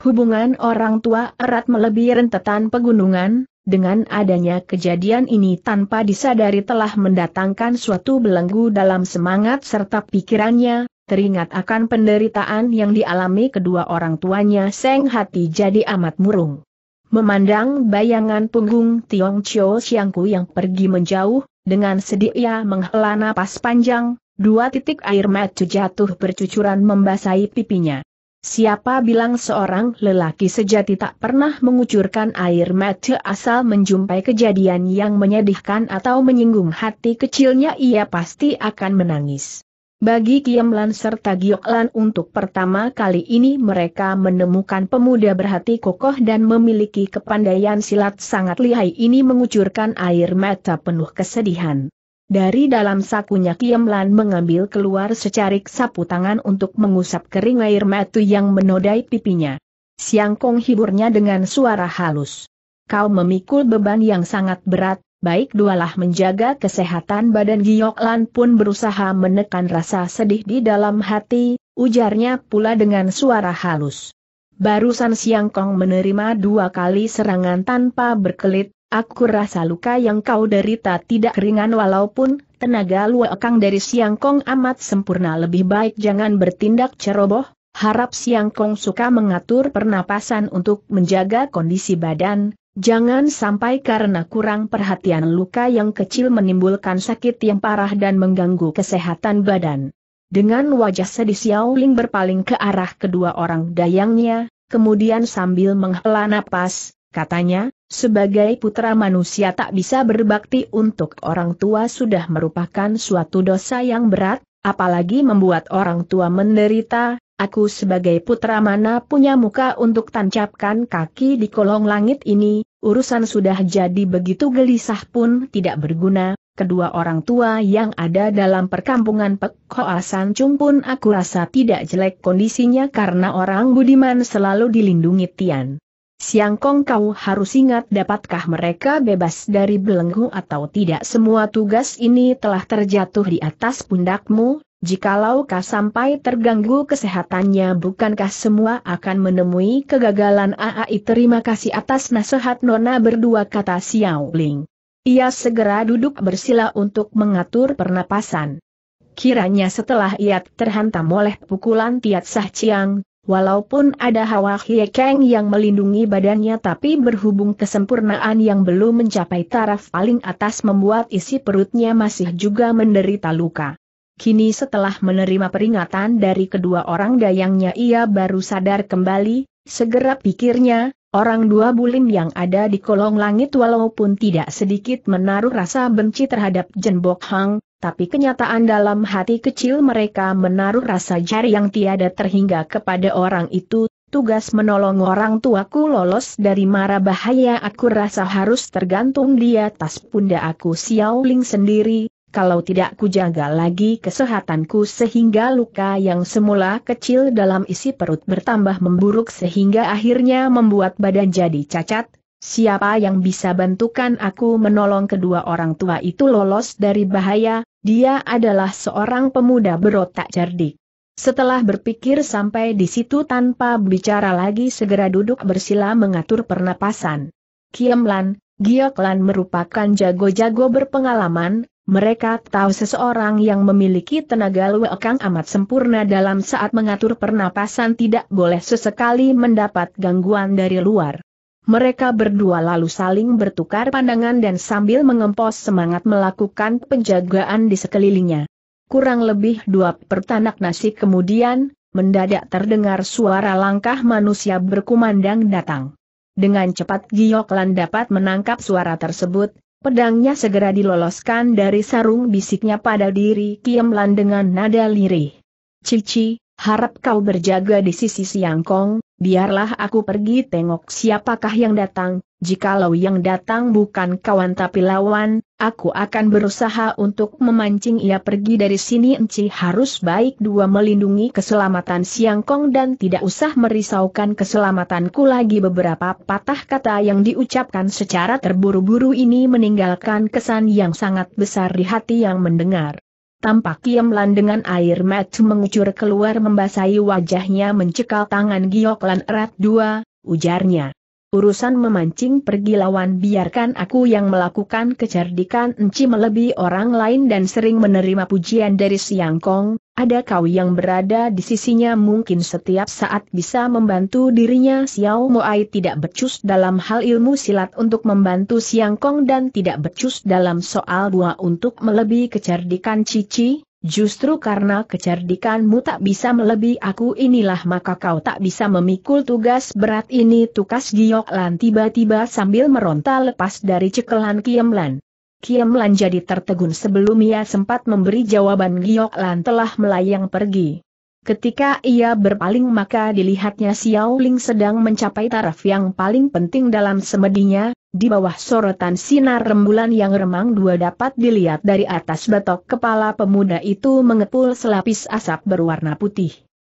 Hubungan orang tua erat melebihi rentetan pegunungan, dengan adanya kejadian ini tanpa disadari telah mendatangkan suatu belenggu dalam semangat serta pikirannya, teringat akan penderitaan yang dialami kedua orang tuanya Seng Hati jadi amat murung. Memandang bayangan punggung Tiong Chio Siangku yang pergi menjauh, dengan sedih ia menghela napas panjang, dua titik air mata jatuh bercucuran membasahi pipinya. Siapa bilang seorang lelaki sejati tak pernah mengucurkan air mata asal menjumpai kejadian yang menyedihkan atau menyinggung hati kecilnya ia pasti akan menangis. Bagi Kiam Lan serta Giok Lan untuk pertama kali ini mereka menemukan pemuda berhati kokoh dan memiliki kepandaian silat sangat lihai ini mengucurkan air mata penuh kesedihan. Dari dalam sakunya Kiam Lan mengambil keluar secarik sapu tangan untuk mengusap kering air mata yang menodai pipinya. Siang Kong hiburnya dengan suara halus. Kau memikul beban yang sangat berat, baik dualah menjaga kesehatan badan Giok pun berusaha menekan rasa sedih di dalam hati, ujarnya pula dengan suara halus. Barusan Siang Kong menerima dua kali serangan tanpa berkelit, aku rasa luka yang kau derita tidak ringan walaupun tenaga luakang dari Siang Kong amat sempurna lebih baik jangan bertindak ceroboh, harap Siang Kong suka mengatur pernapasan untuk menjaga kondisi badan, Jangan sampai karena kurang perhatian luka yang kecil menimbulkan sakit yang parah dan mengganggu kesehatan badan. Dengan wajah sedih Xiao Ling berpaling ke arah kedua orang dayangnya, kemudian sambil menghela napas, katanya, sebagai putra manusia tak bisa berbakti untuk orang tua sudah merupakan suatu dosa yang berat, apalagi membuat orang tua menderita, Aku sebagai putra mana punya muka untuk tancapkan kaki di kolong langit ini, urusan sudah jadi begitu gelisah pun tidak berguna, kedua orang tua yang ada dalam perkampungan Pek Asan Sancung pun aku rasa tidak jelek kondisinya karena orang budiman selalu dilindungi Tian. Siang Kong kau harus ingat dapatkah mereka bebas dari belenggu atau tidak semua tugas ini telah terjatuh di atas pundakmu, Jikalau kah sampai terganggu kesehatannya bukankah semua akan menemui kegagalan AAI terima kasih atas nasihat Nona berdua kata Xiao Ling. Ia segera duduk bersila untuk mengatur pernapasan. Kiranya setelah ia terhantam oleh pukulan Tiat Sah Chiang, walaupun ada hawa hiekeng yang melindungi badannya tapi berhubung kesempurnaan yang belum mencapai taraf paling atas membuat isi perutnya masih juga menderita luka. Kini setelah menerima peringatan dari kedua orang dayangnya ia baru sadar kembali, segera pikirnya, orang dua bulim yang ada di kolong langit walaupun tidak sedikit menaruh rasa benci terhadap Jenbok Hang, tapi kenyataan dalam hati kecil mereka menaruh rasa jari yang tiada terhingga kepada orang itu, tugas menolong orang tuaku lolos dari mara bahaya aku rasa harus tergantung di atas pundak aku Xiao Ling sendiri, kalau tidak kujaga lagi kesehatanku sehingga luka yang semula kecil dalam isi perut bertambah memburuk sehingga akhirnya membuat badan jadi cacat, siapa yang bisa bantukan aku menolong kedua orang tua itu lolos dari bahaya, dia adalah seorang pemuda berotak cerdik. Setelah berpikir sampai di situ tanpa bicara lagi segera duduk bersila mengatur pernapasan. Kiemlan, Gioklan merupakan jago-jago berpengalaman, mereka tahu seseorang yang memiliki tenaga luekang amat sempurna dalam saat mengatur pernapasan tidak boleh sesekali mendapat gangguan dari luar. Mereka berdua lalu saling bertukar pandangan dan sambil mengempos semangat melakukan penjagaan di sekelilingnya. Kurang lebih dua pertanak nasi kemudian, mendadak terdengar suara langkah manusia berkumandang datang. Dengan cepat Gioklan dapat menangkap suara tersebut, Pedangnya segera diloloskan dari sarung bisiknya pada diri Kiemlan dengan nada lirih. Cici, harap kau berjaga di sisi Siangkong, biarlah aku pergi tengok siapakah yang datang, jikalau yang datang bukan kawan tapi lawan, aku akan berusaha untuk memancing ia pergi dari sini Enci harus baik dua melindungi keselamatan Siang Kong dan tidak usah merisaukan keselamatanku lagi beberapa patah kata yang diucapkan secara terburu-buru ini meninggalkan kesan yang sangat besar di hati yang mendengar tampak Kiamlan dengan air mata mengucur keluar membasahi wajahnya mencekal tangan Gioklan erat dua, ujarnya urusan memancing pergi lawan biarkan aku yang melakukan kecerdikan enci melebihi orang lain dan sering menerima pujian dari Siang Kong, ada kau yang berada di sisinya mungkin setiap saat bisa membantu dirinya Xiao Moai tidak becus dalam hal ilmu silat untuk membantu Siang Kong dan tidak becus dalam soal buah untuk melebihi kecerdikan Cici, Justru karena kecerdikanmu tak bisa melebihi aku inilah maka kau tak bisa memikul tugas berat ini tukas Giok Lan tiba-tiba sambil meronta lepas dari cekelan Kiemlan. Lan. jadi tertegun sebelum ia sempat memberi jawaban Giok Lan telah melayang pergi. Ketika ia berpaling maka dilihatnya Xiao Ling sedang mencapai taraf yang paling penting dalam semedinya, di bawah sorotan sinar rembulan yang remang dua dapat dilihat dari atas batok kepala pemuda itu mengepul selapis asap berwarna putih.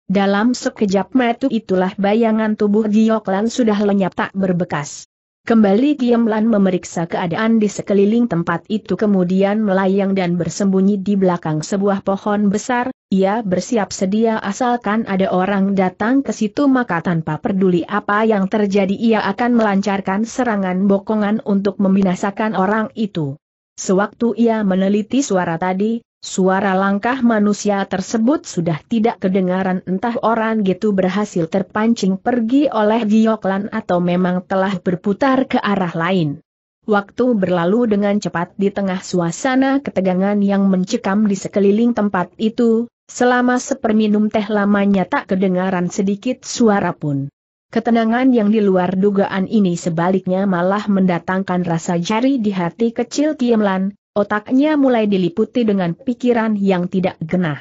Dalam sekejap metu itulah bayangan tubuh Gioklan sudah lenyap tak berbekas. Kembali Giemlan memeriksa keadaan di sekeliling tempat itu kemudian melayang dan bersembunyi di belakang sebuah pohon besar, ia bersiap sedia asalkan ada orang datang ke situ maka tanpa peduli apa yang terjadi ia akan melancarkan serangan bokongan untuk membinasakan orang itu. Sewaktu ia meneliti suara tadi, suara langkah manusia tersebut sudah tidak kedengaran entah orang gitu berhasil terpancing pergi oleh Gioklan atau memang telah berputar ke arah lain. Waktu berlalu dengan cepat di tengah suasana ketegangan yang mencekam di sekeliling tempat itu, Selama seperminum teh lamanya tak kedengaran sedikit suara pun. Ketenangan yang di luar dugaan ini sebaliknya malah mendatangkan rasa jari di hati kecil Kiemlan, otaknya mulai diliputi dengan pikiran yang tidak genah.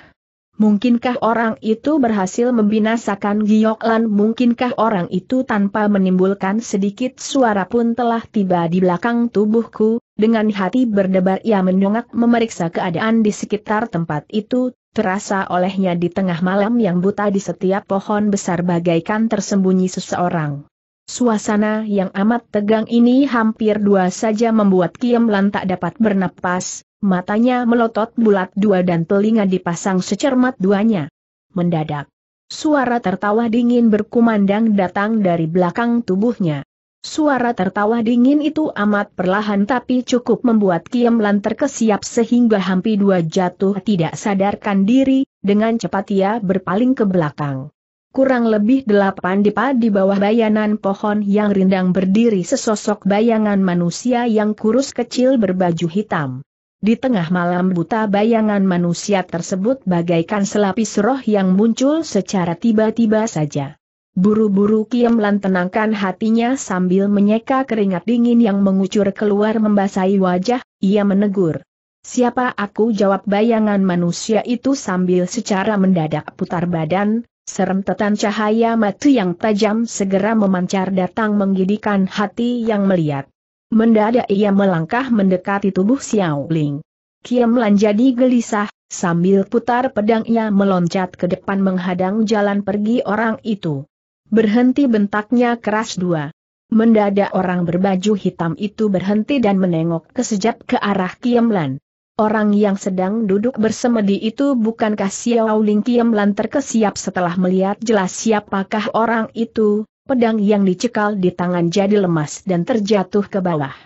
Mungkinkah orang itu berhasil membinasakan Gioklan? Mungkinkah orang itu tanpa menimbulkan sedikit suara pun telah tiba di belakang tubuhku? Dengan hati berdebar ia menyongak memeriksa keadaan di sekitar tempat itu, terasa olehnya di tengah malam yang buta di setiap pohon besar bagaikan tersembunyi seseorang. Suasana yang amat tegang ini hampir dua saja membuat Kiem Lan tak dapat bernapas, matanya melotot bulat dua dan telinga dipasang secermat duanya. Mendadak, suara tertawa dingin berkumandang datang dari belakang tubuhnya. Suara tertawa dingin itu amat perlahan tapi cukup membuat Kiemlan terkesiap sehingga hampir dua jatuh tidak sadarkan diri, dengan cepat ia berpaling ke belakang. Kurang lebih delapan dipa di bawah bayanan pohon yang rindang berdiri sesosok bayangan manusia yang kurus kecil berbaju hitam. Di tengah malam buta bayangan manusia tersebut bagaikan selapis roh yang muncul secara tiba-tiba saja. Buru-buru Kiem Lan tenangkan hatinya sambil menyeka keringat dingin yang mengucur keluar membasahi wajah, ia menegur. Siapa aku jawab bayangan manusia itu sambil secara mendadak putar badan, Serem tetan cahaya mati yang tajam segera memancar datang menggidikan hati yang melihat. Mendadak ia melangkah mendekati tubuh Xiao Ling. Kiem Lan jadi gelisah, sambil putar pedangnya meloncat ke depan menghadang jalan pergi orang itu. Berhenti bentaknya keras dua. Mendadak orang berbaju hitam itu berhenti dan menengok kesejap ke arah Kiemlan. Orang yang sedang duduk bersemedi itu bukankah Xiao Ling Kiemlan terkesiap setelah melihat jelas siapakah orang itu, pedang yang dicekal di tangan jadi lemas dan terjatuh ke bawah.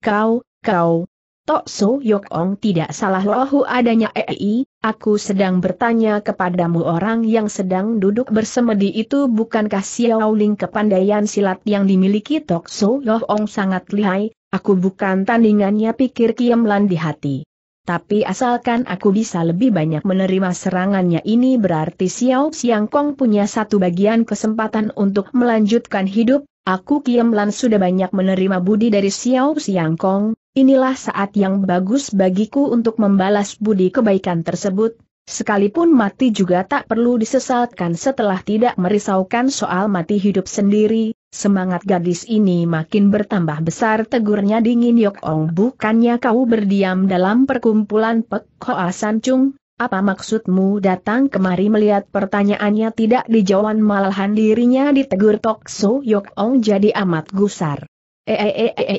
Kau, kau, Tok So Yok Ong tidak salah lohu adanya EI, aku sedang bertanya kepadamu orang yang sedang duduk bersemedi itu bukankah Xiao Ling kepandaian silat yang dimiliki Tok So Yok Ong sangat lihai, aku bukan tandingannya pikir Lan di hati. Tapi asalkan aku bisa lebih banyak menerima serangannya ini berarti Xiao Xiang Kong punya satu bagian kesempatan untuk melanjutkan hidup, aku Lan sudah banyak menerima budi dari Xiao Xiang Kong, Inilah saat yang bagus bagiku untuk membalas budi kebaikan tersebut, sekalipun mati juga tak perlu disesalkan setelah tidak merisaukan soal mati hidup sendiri, semangat gadis ini makin bertambah besar tegurnya dingin Yok Ong bukannya kau berdiam dalam perkumpulan Pek Hoa San Chung, apa maksudmu datang kemari melihat pertanyaannya tidak dijawab malahan dirinya ditegur Tok So Yok Ong jadi amat gusar. -e. e, e, e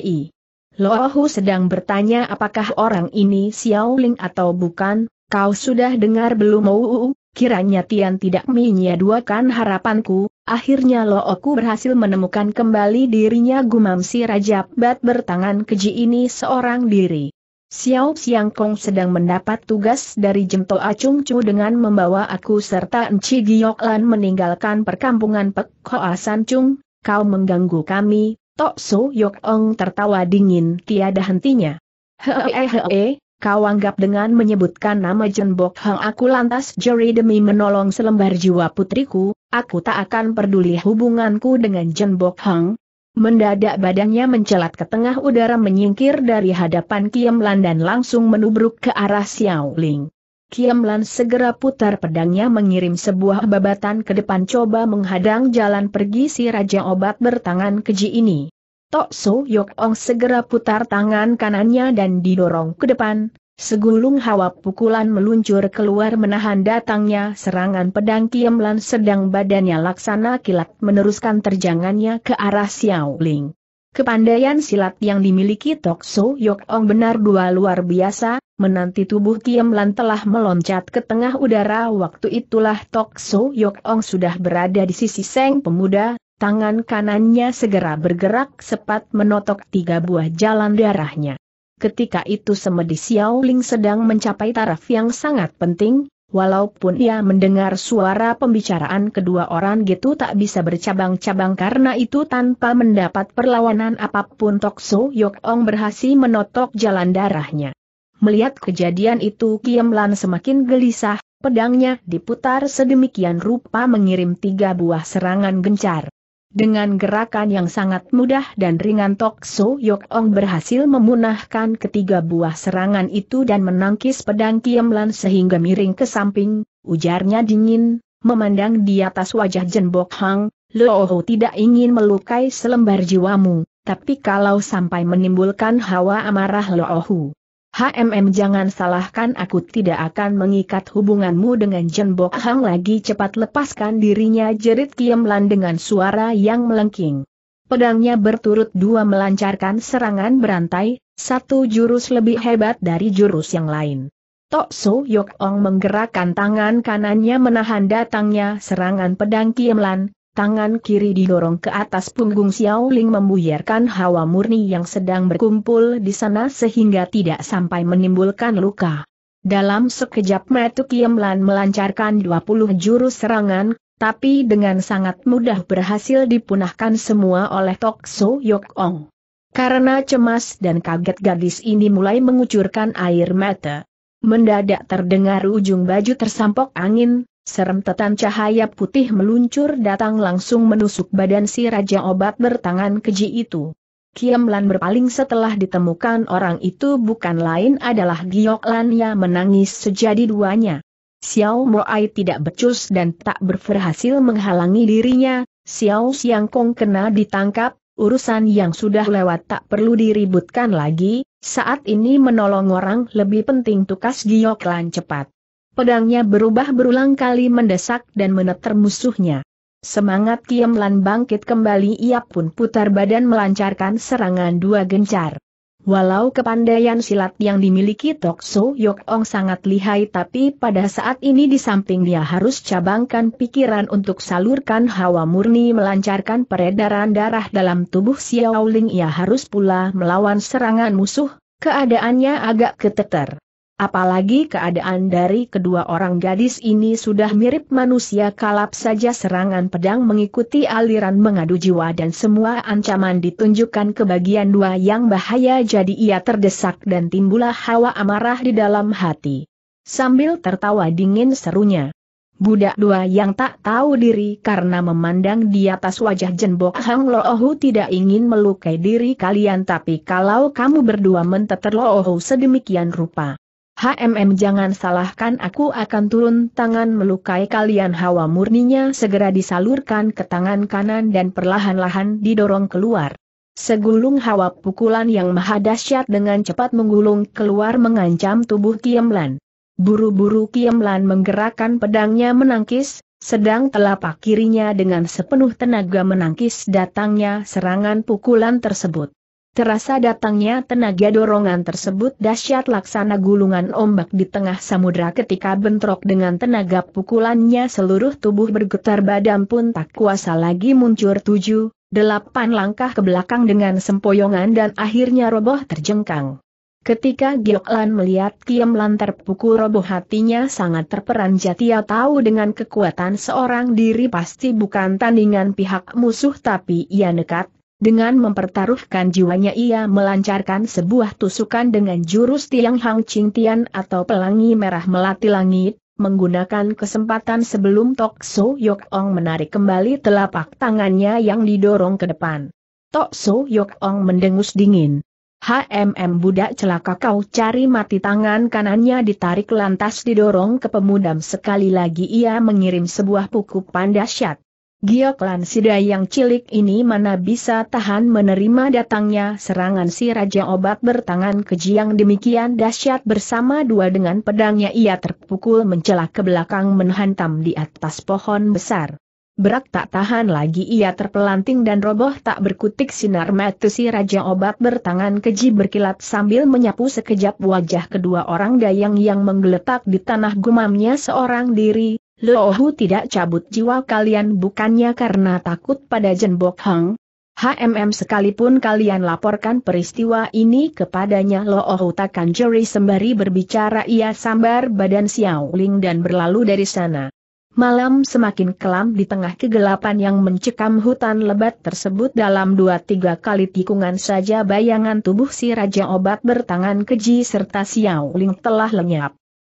Lohu sedang bertanya apakah orang ini Xiao Ling atau bukan, kau sudah dengar belum Uu, kiranya Tian tidak menyiaduakan harapanku, akhirnya Lohoku berhasil menemukan kembali dirinya gumam si Raja Bat bertangan keji ini seorang diri. Xiao Xiang Kong sedang mendapat tugas dari Jemto Acung Chu dengan membawa aku serta Enci Giok Lan meninggalkan perkampungan Pek Hoa San Chung, kau mengganggu kami, Tok So Yok Ong tertawa dingin tiada hentinya. Hehehe, eh, kau anggap dengan menyebutkan nama Jenbok Hang aku lantas jeri demi menolong selembar jiwa putriku, aku tak akan peduli hubunganku dengan Jenbok Hang. Mendadak badannya mencelat ke tengah udara menyingkir dari hadapan Kiam Lan dan langsung menubruk ke arah Xiao Ling. Kiam Lan segera putar pedangnya mengirim sebuah babatan ke depan coba menghadang jalan pergi si Raja Obat bertangan keji ini. Tok So Yok Ong segera putar tangan kanannya dan didorong ke depan, segulung hawa pukulan meluncur keluar menahan datangnya serangan pedang Kiam Lan sedang badannya laksana kilat meneruskan terjangannya ke arah Xiao Ling. Kepandaian silat yang dimiliki Tok So Yok Ong benar dua luar biasa, menanti tubuh Kiem Lan telah meloncat ke tengah udara waktu itulah Tok So Yok Ong sudah berada di sisi Seng Pemuda, tangan kanannya segera bergerak sepat menotok tiga buah jalan darahnya. Ketika itu Semedi Xiao Ling sedang mencapai taraf yang sangat penting, Walaupun ia mendengar suara pembicaraan kedua orang gitu tak bisa bercabang-cabang karena itu tanpa mendapat perlawanan apapun Tokso Yok Ong berhasil menotok jalan darahnya. Melihat kejadian itu Kiem Lan semakin gelisah, pedangnya diputar sedemikian rupa mengirim tiga buah serangan gencar. Dengan gerakan yang sangat mudah dan ringan Tok So Yok Ong berhasil memunahkan ketiga buah serangan itu dan menangkis pedang Kiem Lan sehingga miring ke samping, ujarnya dingin, memandang di atas wajah Jen Bok Hang, Loho tidak ingin melukai selembar jiwamu, tapi kalau sampai menimbulkan hawa amarah Loho, HMM jangan salahkan aku tidak akan mengikat hubunganmu dengan Jenbok Hang lagi cepat lepaskan dirinya jerit Kiemlan dengan suara yang melengking. Pedangnya berturut dua melancarkan serangan berantai, satu jurus lebih hebat dari jurus yang lain. Tok So Yok Ong menggerakkan tangan kanannya menahan datangnya serangan pedang Kiemlan, tangan kiri didorong ke atas punggung Xiao Ling membuyarkan hawa murni yang sedang berkumpul di sana sehingga tidak sampai menimbulkan luka. Dalam sekejap Metu Kiemlan melancarkan 20 jurus serangan, tapi dengan sangat mudah berhasil dipunahkan semua oleh Tok So Yok Ong. Karena cemas dan kaget gadis ini mulai mengucurkan air mata. Mendadak terdengar ujung baju tersampok angin, Seremtetan cahaya putih meluncur datang langsung menusuk badan si Raja Obat bertangan keji itu. Kiamlan berpaling setelah ditemukan orang itu bukan lain adalah Gioklan yang menangis sejadi duanya. Xiao Moai tidak becus dan tak berhasil menghalangi dirinya, Xiao Siangkong kena ditangkap, urusan yang sudah lewat tak perlu diributkan lagi, saat ini menolong orang lebih penting tukas Gioklan cepat. Pedangnya berubah berulang kali mendesak dan meneter musuhnya. Semangat Lan bangkit kembali ia pun putar badan melancarkan serangan dua gencar. Walau kepandaian silat yang dimiliki Tok So Yok Ong sangat lihai tapi pada saat ini di samping dia harus cabangkan pikiran untuk salurkan hawa murni melancarkan peredaran darah dalam tubuh Xiaoling ia harus pula melawan serangan musuh, keadaannya agak keteter. Apalagi keadaan dari kedua orang gadis ini sudah mirip manusia kalap saja serangan pedang mengikuti aliran mengadu jiwa dan semua ancaman ditunjukkan ke bagian dua yang bahaya jadi ia terdesak dan timbullah hawa amarah di dalam hati. Sambil tertawa dingin serunya. Budak dua yang tak tahu diri karena memandang di atas wajah jembok Hang Loohu tidak ingin melukai diri kalian tapi kalau kamu berdua menteter Loohu sedemikian rupa HMM jangan salahkan aku akan turun tangan melukai kalian hawa murninya segera disalurkan ke tangan kanan dan perlahan-lahan didorong keluar. Segulung hawa pukulan yang maha dahsyat dengan cepat menggulung keluar mengancam tubuh Kiemlan. Buru-buru Kiemlan menggerakkan pedangnya menangkis, sedang telapak kirinya dengan sepenuh tenaga menangkis datangnya serangan pukulan tersebut. Terasa datangnya tenaga dorongan tersebut dahsyat laksana gulungan ombak di tengah samudra ketika bentrok dengan tenaga pukulannya seluruh tubuh bergetar badan pun tak kuasa lagi muncur tujuh, delapan langkah ke belakang dengan sempoyongan dan akhirnya roboh terjengkang. Ketika Gioklan melihat Kiem terpukul roboh hatinya sangat terperanjat ia tahu dengan kekuatan seorang diri pasti bukan tandingan pihak musuh tapi ia nekat dengan mempertaruhkan jiwanya ia melancarkan sebuah tusukan dengan jurus Tiang Hang Ching Tian atau pelangi merah melati langit, menggunakan kesempatan sebelum Tok So Yok Ong menarik kembali telapak tangannya yang didorong ke depan. Tok So Yok Ong mendengus dingin. HMM budak celaka kau cari mati tangan kanannya ditarik lantas didorong ke pemudam sekali lagi ia mengirim sebuah pukupan dahsyat. Gioklan Sida yang cilik ini mana bisa tahan menerima datangnya serangan si Raja Obat bertangan keji yang demikian dahsyat bersama dua dengan pedangnya ia terpukul mencelah ke belakang menghantam di atas pohon besar. Berak tak tahan lagi ia terpelanting dan roboh tak berkutik sinar mata si Raja Obat bertangan keji berkilat sambil menyapu sekejap wajah kedua orang dayang yang menggeletak di tanah gumamnya seorang diri, Lohu tidak cabut jiwa kalian bukannya karena takut pada Jenbok hang. HMM sekalipun kalian laporkan peristiwa ini kepadanya Lohu takkan juri sembari berbicara ia sambar badan Xiao Ling dan berlalu dari sana. Malam semakin kelam di tengah kegelapan yang mencekam hutan lebat tersebut dalam dua tiga kali tikungan saja bayangan tubuh si Raja Obat bertangan keji serta Xiao Ling telah lenyap.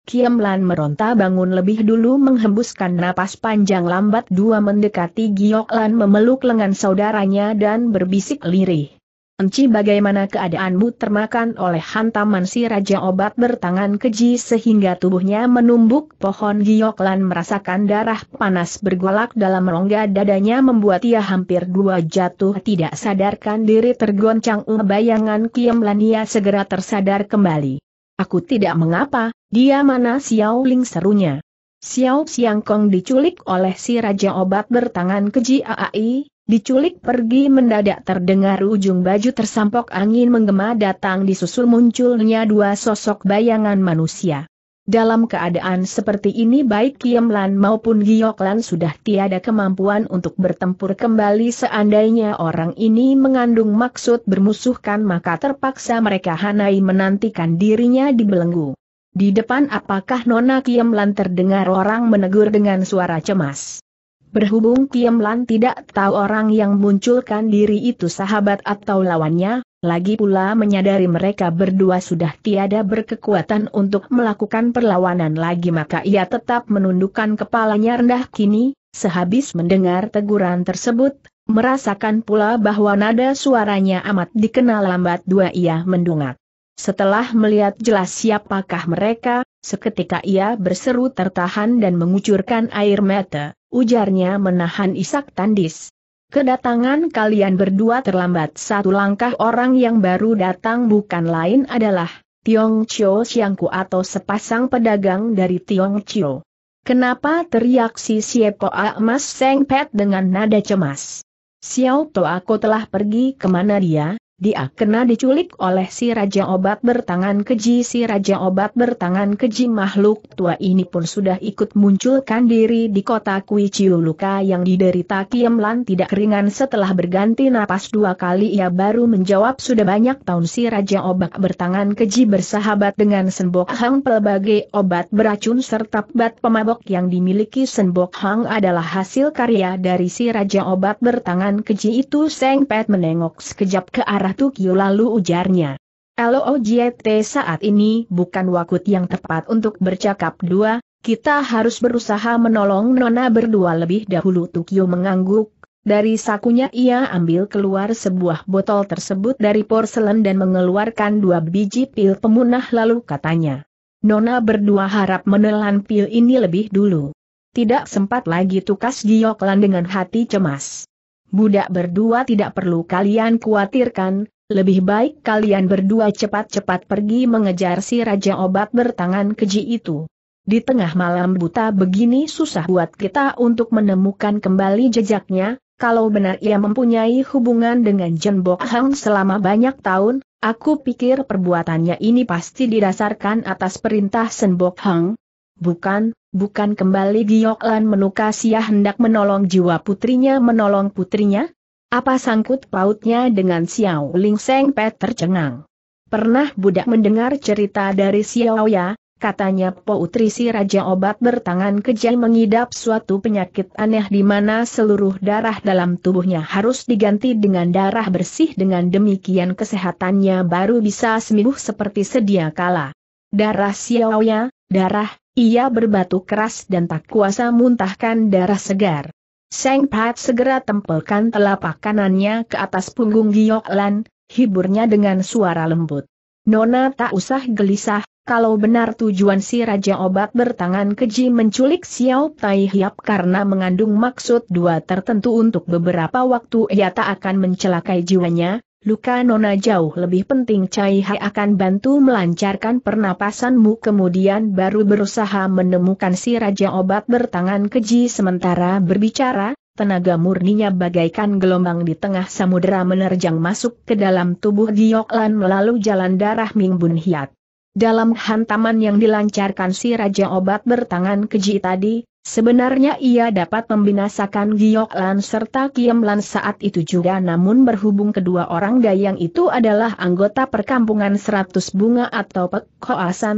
Kiam Lan meronta bangun lebih dulu menghembuskan napas panjang lambat dua mendekati Giok Lan memeluk lengan saudaranya dan berbisik lirih. Enci bagaimana keadaanmu termakan oleh hantaman si Raja Obat bertangan keji sehingga tubuhnya menumbuk pohon Giok Lan merasakan darah panas bergolak dalam rongga dadanya membuat ia hampir dua jatuh tidak sadarkan diri tergoncang bayangan Kiam Lan ia segera tersadar kembali. Aku tidak mengapa, dia mana Xiao Ling serunya. Xiao Kong diculik oleh si Raja Obat bertangan keji AAI, diculik pergi mendadak terdengar ujung baju tersampok angin menggema datang disusul munculnya dua sosok bayangan manusia. Dalam keadaan seperti ini baik Kiemlan maupun Gioklan sudah tiada kemampuan untuk bertempur kembali seandainya orang ini mengandung maksud bermusuhkan maka terpaksa mereka Hanai menantikan dirinya di belenggu. Di depan apakah Nona Kiemlan terdengar orang menegur dengan suara cemas. Berhubung Lan tidak tahu orang yang munculkan diri itu sahabat atau lawannya, lagi pula menyadari mereka berdua sudah tiada berkekuatan untuk melakukan perlawanan lagi maka ia tetap menundukkan kepalanya rendah kini, sehabis mendengar teguran tersebut, merasakan pula bahwa nada suaranya amat dikenal lambat dua ia mendongak. Setelah melihat jelas siapakah mereka, seketika ia berseru tertahan dan mengucurkan air mata ujarnya menahan isak tandis. Kedatangan kalian berdua terlambat satu langkah orang yang baru datang bukan lain adalah Tiong Chio Siangku atau sepasang pedagang dari Tiong Chio. Kenapa teriak si Siepo Mas Seng Pet dengan nada cemas? Xiao To aku telah pergi kemana dia, dia kena diculik oleh si Raja Obat Bertangan Keji. Si Raja Obat Bertangan Keji makhluk tua ini pun sudah ikut munculkan diri di kota Kui Chiu luka yang diderita Kiem Lan tidak ringan setelah berganti napas dua kali ia baru menjawab sudah banyak tahun si Raja Obat Bertangan Keji bersahabat dengan Senbok Hang pelbagai obat beracun serta bat pemabok yang dimiliki Senbok Hang adalah hasil karya dari si Raja Obat Bertangan Keji itu Seng Pet menengok sekejap ke arah arah lalu ujarnya. LOJT saat ini bukan waktu yang tepat untuk bercakap dua, kita harus berusaha menolong Nona berdua lebih dahulu Tukyo mengangguk, dari sakunya ia ambil keluar sebuah botol tersebut dari porselen dan mengeluarkan dua biji pil pemunah lalu katanya. Nona berdua harap menelan pil ini lebih dulu. Tidak sempat lagi tukas Gioklan dengan hati cemas budak berdua tidak perlu kalian khawatirkan, lebih baik kalian berdua cepat-cepat pergi mengejar si Raja Obat bertangan keji itu. Di tengah malam buta begini susah buat kita untuk menemukan kembali jejaknya, kalau benar ia mempunyai hubungan dengan Jenbok Hang selama banyak tahun, aku pikir perbuatannya ini pasti didasarkan atas perintah Senbok Hang, Bukan, bukan kembali Gioklan menuka sia hendak menolong jiwa putrinya menolong putrinya? Apa sangkut pautnya dengan Xiao Ling Seng Pet tercengang? Pernah budak mendengar cerita dari Xiao Ya, katanya Poutri si Raja Obat bertangan kejai mengidap suatu penyakit aneh di mana seluruh darah dalam tubuhnya harus diganti dengan darah bersih dengan demikian kesehatannya baru bisa sembuh seperti sedia kala. Darah Xiao Ya, darah, ia berbatu keras dan tak kuasa muntahkan darah segar. Seng Pat segera tempelkan telapak kanannya ke atas punggung Giok Lan, hiburnya dengan suara lembut. Nona tak usah gelisah, kalau benar tujuan si Raja Obat bertangan keji menculik Xiao Tai Hiap karena mengandung maksud dua tertentu untuk beberapa waktu ia tak akan mencelakai jiwanya, Luka Nona jauh lebih penting Cai Hai akan bantu melancarkan pernapasanmu kemudian baru berusaha menemukan si Raja Obat bertangan keji sementara berbicara, tenaga murninya bagaikan gelombang di tengah samudera menerjang masuk ke dalam tubuh Giok Lan melalui jalan darah Ming Bun Hiat. Dalam hantaman yang dilancarkan si Raja Obat bertangan keji tadi, Sebenarnya ia dapat membinasakan Giok Lan serta Kiem Lan saat itu juga namun berhubung kedua orang Dayang itu adalah anggota perkampungan seratus bunga atau Pek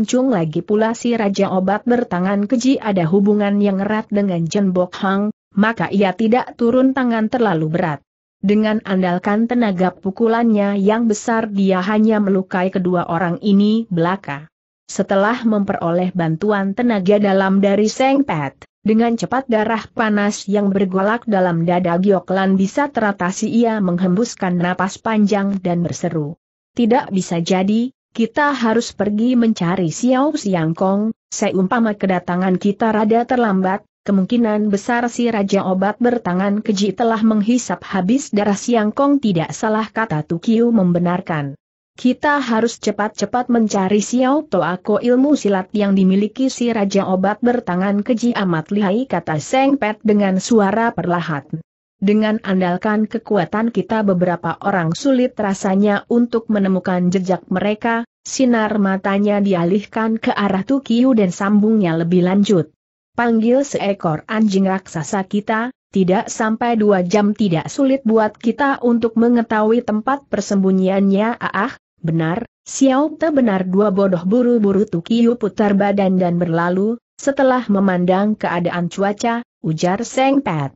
Chung lagi pula si Raja Obat bertangan keji ada hubungan yang erat dengan Jen Bok Hang, maka ia tidak turun tangan terlalu berat. Dengan andalkan tenaga pukulannya yang besar dia hanya melukai kedua orang ini belaka. Setelah memperoleh bantuan tenaga dalam dari Seng Pat, dengan cepat darah panas yang bergolak dalam dada Gioklan bisa teratasi ia menghembuskan napas panjang dan berseru. Tidak bisa jadi, kita harus pergi mencari Xiao Siangkong, seumpama kedatangan kita rada terlambat, kemungkinan besar si Raja Obat bertangan keji telah menghisap habis darah Siangkong tidak salah kata Tukiu membenarkan. Kita harus cepat-cepat mencari Xiao Toako ilmu silat yang dimiliki si Raja Obat bertangan keji amat lihai kata Seng Pet dengan suara perlahan. Dengan andalkan kekuatan kita beberapa orang sulit rasanya untuk menemukan jejak mereka, sinar matanya dialihkan ke arah Tukiu dan sambungnya lebih lanjut. Panggil seekor anjing raksasa kita, tidak sampai dua jam tidak sulit buat kita untuk mengetahui tempat persembunyiannya. Ah, benar, Xiao Te benar dua bodoh buru-buru Tukiyu putar badan dan berlalu, setelah memandang keadaan cuaca, ujar Seng Pat.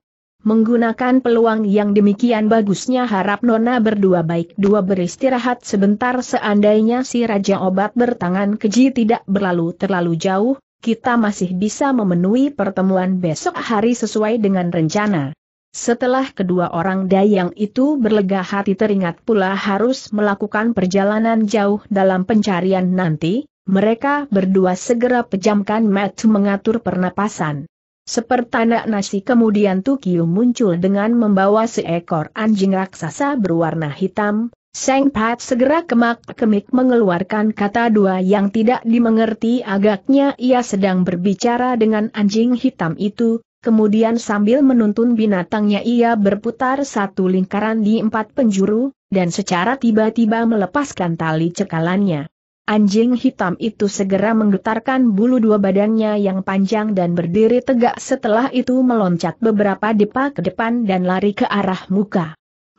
Menggunakan peluang yang demikian bagusnya harap Nona berdua baik dua beristirahat sebentar seandainya si Raja Obat bertangan keji tidak berlalu terlalu jauh, kita masih bisa memenuhi pertemuan besok hari sesuai dengan rencana. Setelah kedua orang dayang itu berlega hati teringat pula harus melakukan perjalanan jauh dalam pencarian nanti, mereka berdua segera pejamkan mata mengatur pernapasan. Sepertanak nasi kemudian Tukiu muncul dengan membawa seekor anjing raksasa berwarna hitam, Seng Pat segera kemak-kemik mengeluarkan kata dua yang tidak dimengerti agaknya ia sedang berbicara dengan anjing hitam itu, kemudian sambil menuntun binatangnya ia berputar satu lingkaran di empat penjuru, dan secara tiba-tiba melepaskan tali cekalannya. Anjing hitam itu segera menggetarkan bulu dua badannya yang panjang dan berdiri tegak setelah itu meloncat beberapa depa ke depan dan lari ke arah muka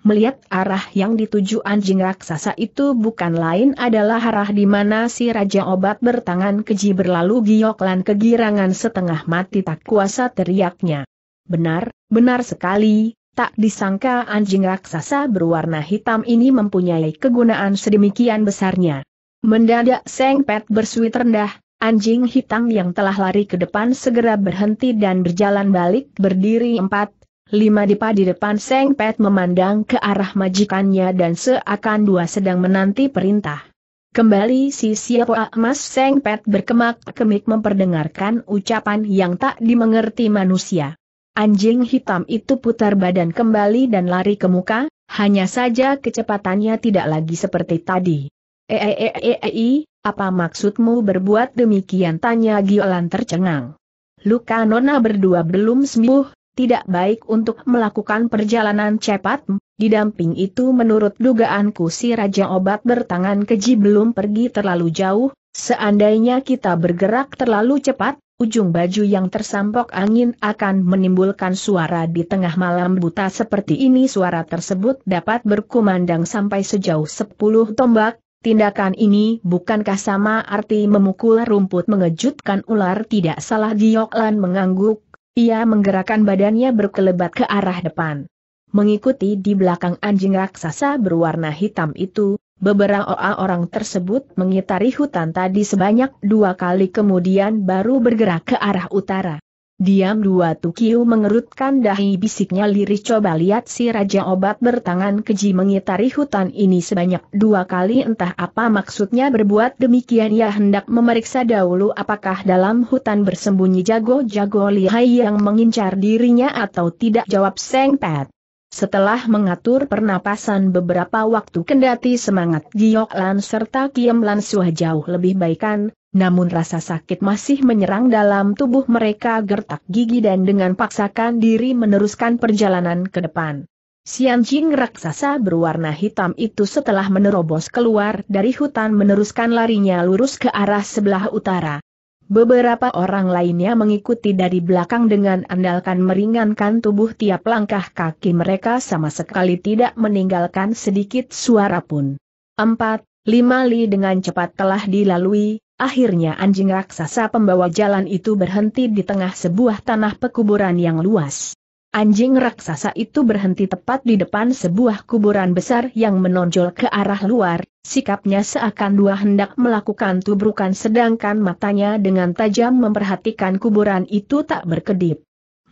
melihat arah yang dituju anjing raksasa itu bukan lain adalah arah di mana si Raja Obat bertangan keji berlalu gioklan kegirangan setengah mati tak kuasa teriaknya. Benar, benar sekali, Tak disangka anjing raksasa berwarna hitam ini mempunyai kegunaan sedemikian besarnya. Mendadak Seng Pet bersuit rendah, anjing hitam yang telah lari ke depan segera berhenti dan berjalan balik berdiri empat, Lima dipa di depan Seng Pet memandang ke arah majikannya dan seakan dua sedang menanti perintah. Kembali si siapa emas Seng Pet berkemak-kemik memperdengarkan ucapan yang tak dimengerti manusia. Anjing hitam itu putar badan kembali dan lari ke muka, hanya saja kecepatannya tidak lagi seperti tadi. Eeeeei, eh, eh, eh, apa maksudmu berbuat demikian? Tanya Giolan tercengang. Luka Nona berdua belum sembuh, tidak baik untuk melakukan perjalanan cepat, didamping itu menurut dugaanku si Raja Obat bertangan keji belum pergi terlalu jauh, seandainya kita bergerak terlalu cepat, ujung baju yang tersampok angin akan menimbulkan suara di tengah malam buta seperti ini suara tersebut dapat berkumandang sampai sejauh 10 tombak, Tindakan ini bukankah sama arti memukul rumput mengejutkan ular tidak salah Gioklan mengangguk, ia menggerakkan badannya berkelebat ke arah depan. Mengikuti di belakang anjing raksasa berwarna hitam itu, beberapa orang tersebut mengitari hutan tadi sebanyak dua kali kemudian baru bergerak ke arah utara. Diam dua Tukiu mengerutkan dahi bisiknya lirih coba lihat si Raja Obat bertangan keji mengitari hutan ini sebanyak dua kali entah apa maksudnya berbuat demikian ia hendak memeriksa dahulu apakah dalam hutan bersembunyi jago-jago lihai yang mengincar dirinya atau tidak jawab Seng Pet. Setelah mengatur pernapasan beberapa waktu kendati semangat Giok Lan serta Kiem Lan Suha jauh lebih baikan, namun rasa sakit masih menyerang dalam tubuh mereka gertak gigi dan dengan paksakan diri meneruskan perjalanan ke depan. Xianjing raksasa berwarna hitam itu setelah menerobos keluar dari hutan meneruskan larinya lurus ke arah sebelah utara. Beberapa orang lainnya mengikuti dari belakang dengan andalkan meringankan tubuh tiap langkah kaki mereka sama sekali tidak meninggalkan sedikit suara pun. Empat, lima li dengan cepat telah dilalui, Akhirnya anjing raksasa pembawa jalan itu berhenti di tengah sebuah tanah pekuburan yang luas. Anjing raksasa itu berhenti tepat di depan sebuah kuburan besar yang menonjol ke arah luar, sikapnya seakan dua hendak melakukan tubrukan sedangkan matanya dengan tajam memperhatikan kuburan itu tak berkedip.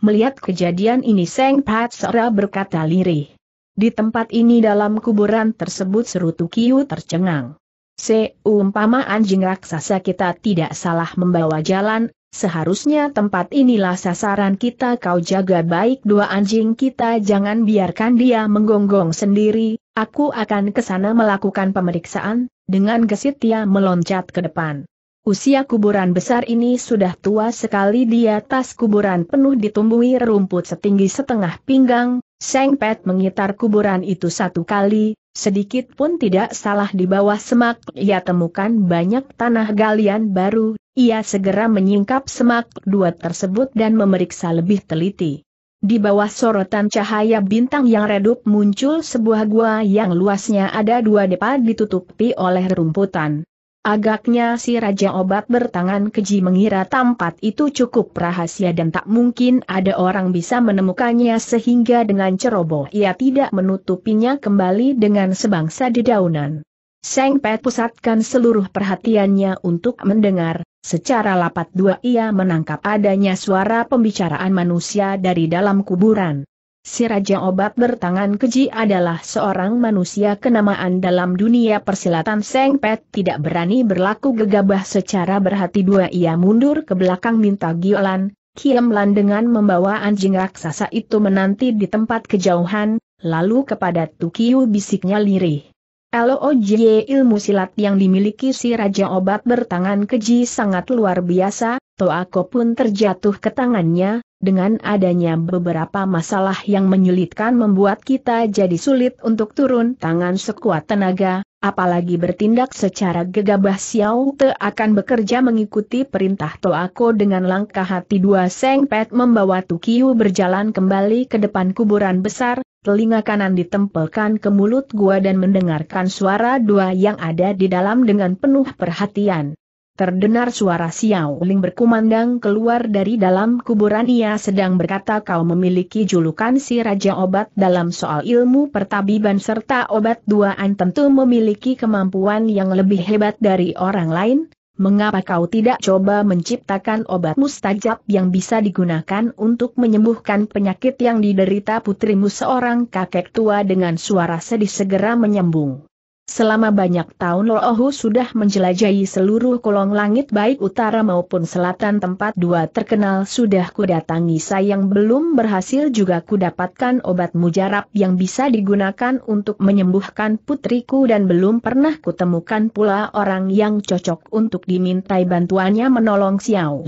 Melihat kejadian ini Seng Pat Sora berkata lirih. Di tempat ini dalam kuburan tersebut Serutu kiu tercengang. Seumpama anjing raksasa kita tidak salah membawa jalan, seharusnya tempat inilah sasaran kita kau jaga baik dua anjing kita jangan biarkan dia menggonggong sendiri, aku akan ke sana melakukan pemeriksaan, dengan gesit dia meloncat ke depan. Usia kuburan besar ini sudah tua sekali di atas kuburan penuh ditumbuhi rumput setinggi setengah pinggang, Seng Pet mengitar kuburan itu satu kali, sedikit pun tidak salah di bawah semak ia temukan banyak tanah galian baru, ia segera menyingkap semak dua tersebut dan memeriksa lebih teliti. Di bawah sorotan cahaya bintang yang redup muncul sebuah gua yang luasnya ada dua depa ditutupi oleh rumputan. Agaknya si Raja Obat bertangan keji mengira tempat itu cukup rahasia dan tak mungkin ada orang bisa menemukannya sehingga dengan ceroboh ia tidak menutupinya kembali dengan sebangsa dedaunan. Seng Pet pusatkan seluruh perhatiannya untuk mendengar, secara lapat dua ia menangkap adanya suara pembicaraan manusia dari dalam kuburan. Si Raja Obat bertangan keji adalah seorang manusia kenamaan dalam dunia persilatan Seng Pet tidak berani berlaku gegabah secara berhati dua ia mundur ke belakang minta Giolan, Kiemlan dengan membawa anjing raksasa itu menanti di tempat kejauhan, lalu kepada Tukiu bisiknya lirih. LOJ ilmu silat yang dimiliki si Raja Obat bertangan keji sangat luar biasa, Toako pun terjatuh ke tangannya, dengan adanya beberapa masalah yang menyulitkan membuat kita jadi sulit untuk turun tangan sekuat tenaga, apalagi bertindak secara gegabah Xiao Te akan bekerja mengikuti perintah Toako dengan langkah hati dua Seng Pet membawa Tukiu berjalan kembali ke depan kuburan besar, telinga kanan ditempelkan ke mulut gua dan mendengarkan suara dua yang ada di dalam dengan penuh perhatian. Terdengar suara Xiao Ling berkumandang keluar dari dalam kuburan ia sedang berkata kau memiliki julukan si Raja Obat dalam soal ilmu pertabiban serta obat duaan tentu memiliki kemampuan yang lebih hebat dari orang lain, mengapa kau tidak coba menciptakan obat mustajab yang bisa digunakan untuk menyembuhkan penyakit yang diderita putrimu seorang kakek tua dengan suara sedih segera menyembung. Selama banyak tahun Loohu sudah menjelajahi seluruh kolong langit baik utara maupun selatan tempat dua terkenal sudah kudatangi sayang belum berhasil juga kudapatkan obat mujarab yang bisa digunakan untuk menyembuhkan putriku dan belum pernah kutemukan pula orang yang cocok untuk dimintai bantuannya menolong Xiao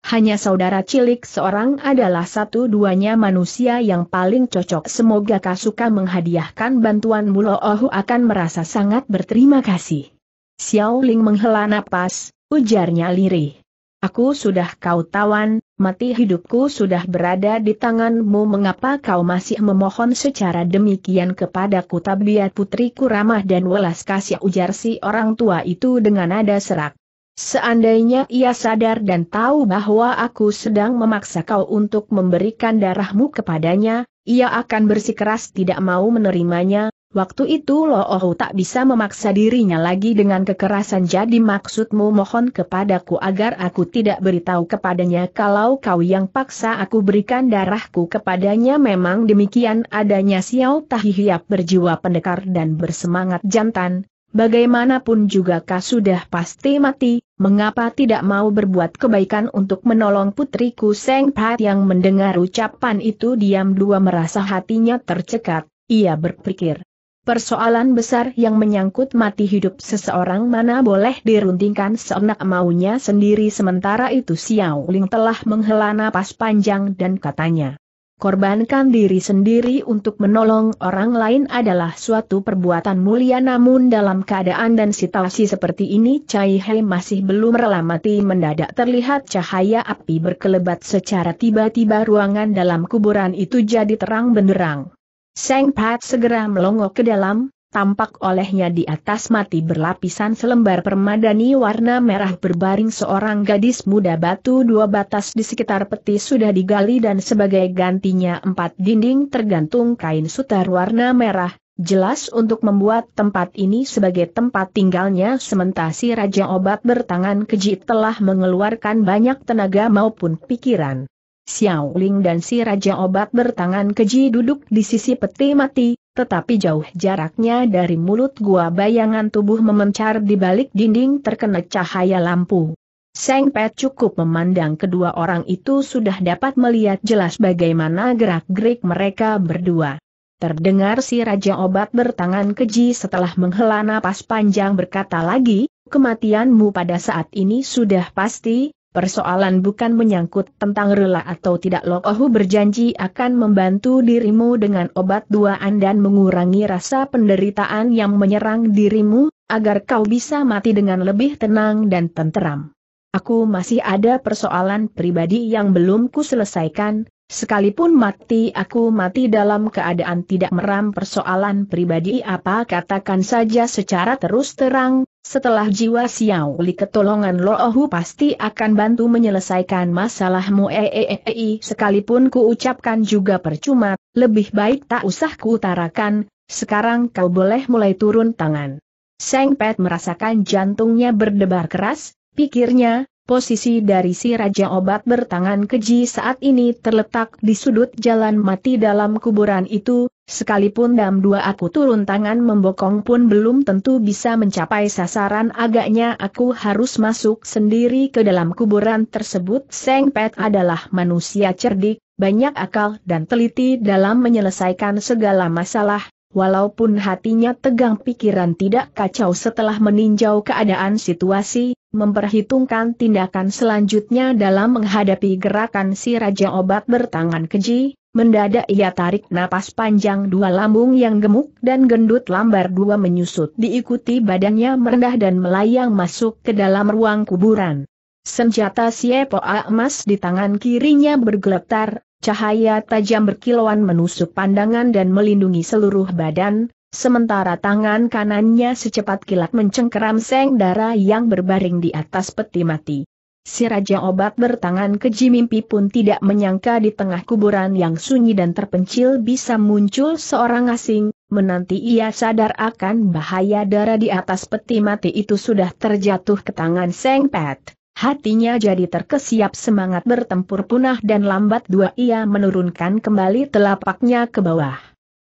hanya saudara cilik seorang adalah satu-duanya manusia yang paling cocok. Semoga kau suka menghadiahkan bantuan Mulo Ohu akan merasa sangat berterima kasih. Xiao Ling menghela napas, ujarnya lirih. Aku sudah kau tawan, mati hidupku sudah berada di tanganmu mengapa kau masih memohon secara demikian kepadaku tabiat putriku ramah dan welas kasih ujar si orang tua itu dengan nada serak. Seandainya ia sadar dan tahu bahwa aku sedang memaksa kau untuk memberikan darahmu kepadanya, ia akan bersikeras tidak mau menerimanya, waktu itu Loohu tak bisa memaksa dirinya lagi dengan kekerasan jadi maksudmu mohon kepadaku agar aku tidak beritahu kepadanya kalau kau yang paksa aku berikan darahku kepadanya memang demikian adanya Xiao Tahiyap berjiwa pendekar dan bersemangat jantan, bagaimanapun juga kau sudah pasti mati, mengapa tidak mau berbuat kebaikan untuk menolong putriku Seng Pat yang mendengar ucapan itu diam dua merasa hatinya tercekat, ia berpikir. Persoalan besar yang menyangkut mati hidup seseorang mana boleh diruntingkan seenak maunya sendiri sementara itu Xiao Ling telah menghela napas panjang dan katanya korbankan diri sendiri untuk menolong orang lain adalah suatu perbuatan mulia namun dalam keadaan dan situasi seperti ini Cai He masih belum rela mati mendadak terlihat cahaya api berkelebat secara tiba-tiba ruangan dalam kuburan itu jadi terang benderang. Seng Pat segera melongok ke dalam, tampak olehnya di atas mati berlapisan selembar permadani warna merah berbaring seorang gadis muda batu dua batas di sekitar peti sudah digali dan sebagai gantinya empat dinding tergantung kain sutar warna merah, jelas untuk membuat tempat ini sebagai tempat tinggalnya sementara si Raja Obat bertangan keji telah mengeluarkan banyak tenaga maupun pikiran. Xiao Ling dan si Raja Obat bertangan keji duduk di sisi peti mati, tetapi jauh jaraknya dari mulut gua bayangan tubuh memencar di balik dinding terkena cahaya lampu. Seng Pet cukup memandang kedua orang itu sudah dapat melihat jelas bagaimana gerak-gerik mereka berdua. Terdengar si Raja Obat bertangan keji setelah menghela napas panjang berkata lagi, kematianmu pada saat ini sudah pasti, Persoalan bukan menyangkut tentang rela atau tidak Lokohu berjanji akan membantu dirimu dengan obat duaan dan mengurangi rasa penderitaan yang menyerang dirimu, agar kau bisa mati dengan lebih tenang dan tenteram. Aku masih ada persoalan pribadi yang belum kuselesaikan, Sekalipun mati aku mati dalam keadaan tidak meram persoalan pribadi apa katakan saja secara terus terang, setelah jiwa Xiao Li ketolongan ohu pasti akan bantu menyelesaikan masalahmu eeei eh, eh, eh, sekalipun ku ucapkan juga percuma, lebih baik tak usah kuutarakan, sekarang kau boleh mulai turun tangan. Seng Pet merasakan jantungnya berdebar keras, pikirnya, Posisi dari si Raja Obat bertangan keji saat ini terletak di sudut jalan mati dalam kuburan itu, sekalipun dam dua aku turun tangan membokong pun belum tentu bisa mencapai sasaran agaknya aku harus masuk sendiri ke dalam kuburan tersebut. Seng Pet adalah manusia cerdik, banyak akal dan teliti dalam menyelesaikan segala masalah, Walaupun hatinya tegang pikiran tidak kacau setelah meninjau keadaan situasi, memperhitungkan tindakan selanjutnya dalam menghadapi gerakan si Raja Obat bertangan keji, mendadak ia tarik napas panjang dua lambung yang gemuk dan gendut lambar dua menyusut diikuti badannya merendah dan melayang masuk ke dalam ruang kuburan. Senjata Siepoa emas di tangan kirinya bergeletar, Cahaya tajam berkilauan menusuk pandangan dan melindungi seluruh badan, sementara tangan kanannya secepat kilat mencengkeram seng darah yang berbaring di atas peti mati. Si Raja Obat bertangan keji mimpi pun tidak menyangka di tengah kuburan yang sunyi dan terpencil bisa muncul seorang asing, menanti ia sadar akan bahaya darah di atas peti mati itu sudah terjatuh ke tangan Seng Pet. Hatinya jadi terkesiap semangat bertempur punah dan lambat dua ia menurunkan kembali telapaknya ke bawah.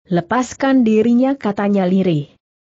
Lepaskan dirinya katanya lirih.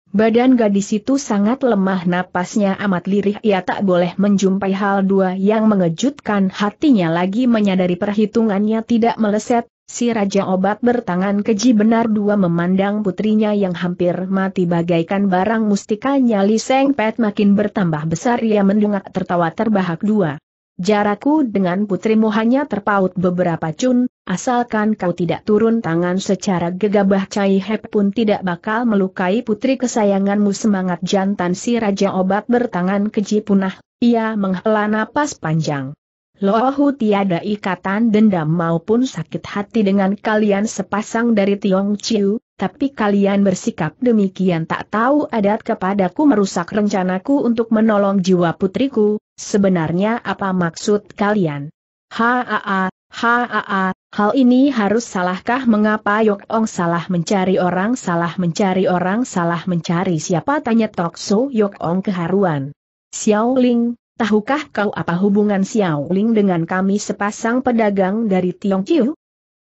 Badan gadis itu sangat lemah napasnya amat lirih ia tak boleh menjumpai hal dua yang mengejutkan hatinya lagi menyadari perhitungannya tidak meleset, si Raja Obat bertangan keji benar dua memandang putrinya yang hampir mati bagaikan barang mustika nyali sengpet makin bertambah besar ia mendungak tertawa terbahak dua. Jarakku dengan putrimu hanya terpaut beberapa cun, asalkan kau tidak turun tangan secara gegabah Cai Hep pun tidak bakal melukai putri kesayanganmu semangat jantan si Raja Obat bertangan keji punah, ia menghela napas panjang. Lohu tiada ikatan dendam maupun sakit hati dengan kalian sepasang dari Tiong Chiu, tapi kalian bersikap demikian tak tahu adat kepadaku merusak rencanaku untuk menolong jiwa putriku, Sebenarnya apa maksud kalian? Haa, haa, hal ini harus salahkah mengapa Yok Ong salah mencari orang salah mencari orang salah mencari siapa tanya Tokso Yok Ong keharuan. Xiao Ling, tahukah kau apa hubungan Xiao Ling dengan kami sepasang pedagang dari Tiong Chiu?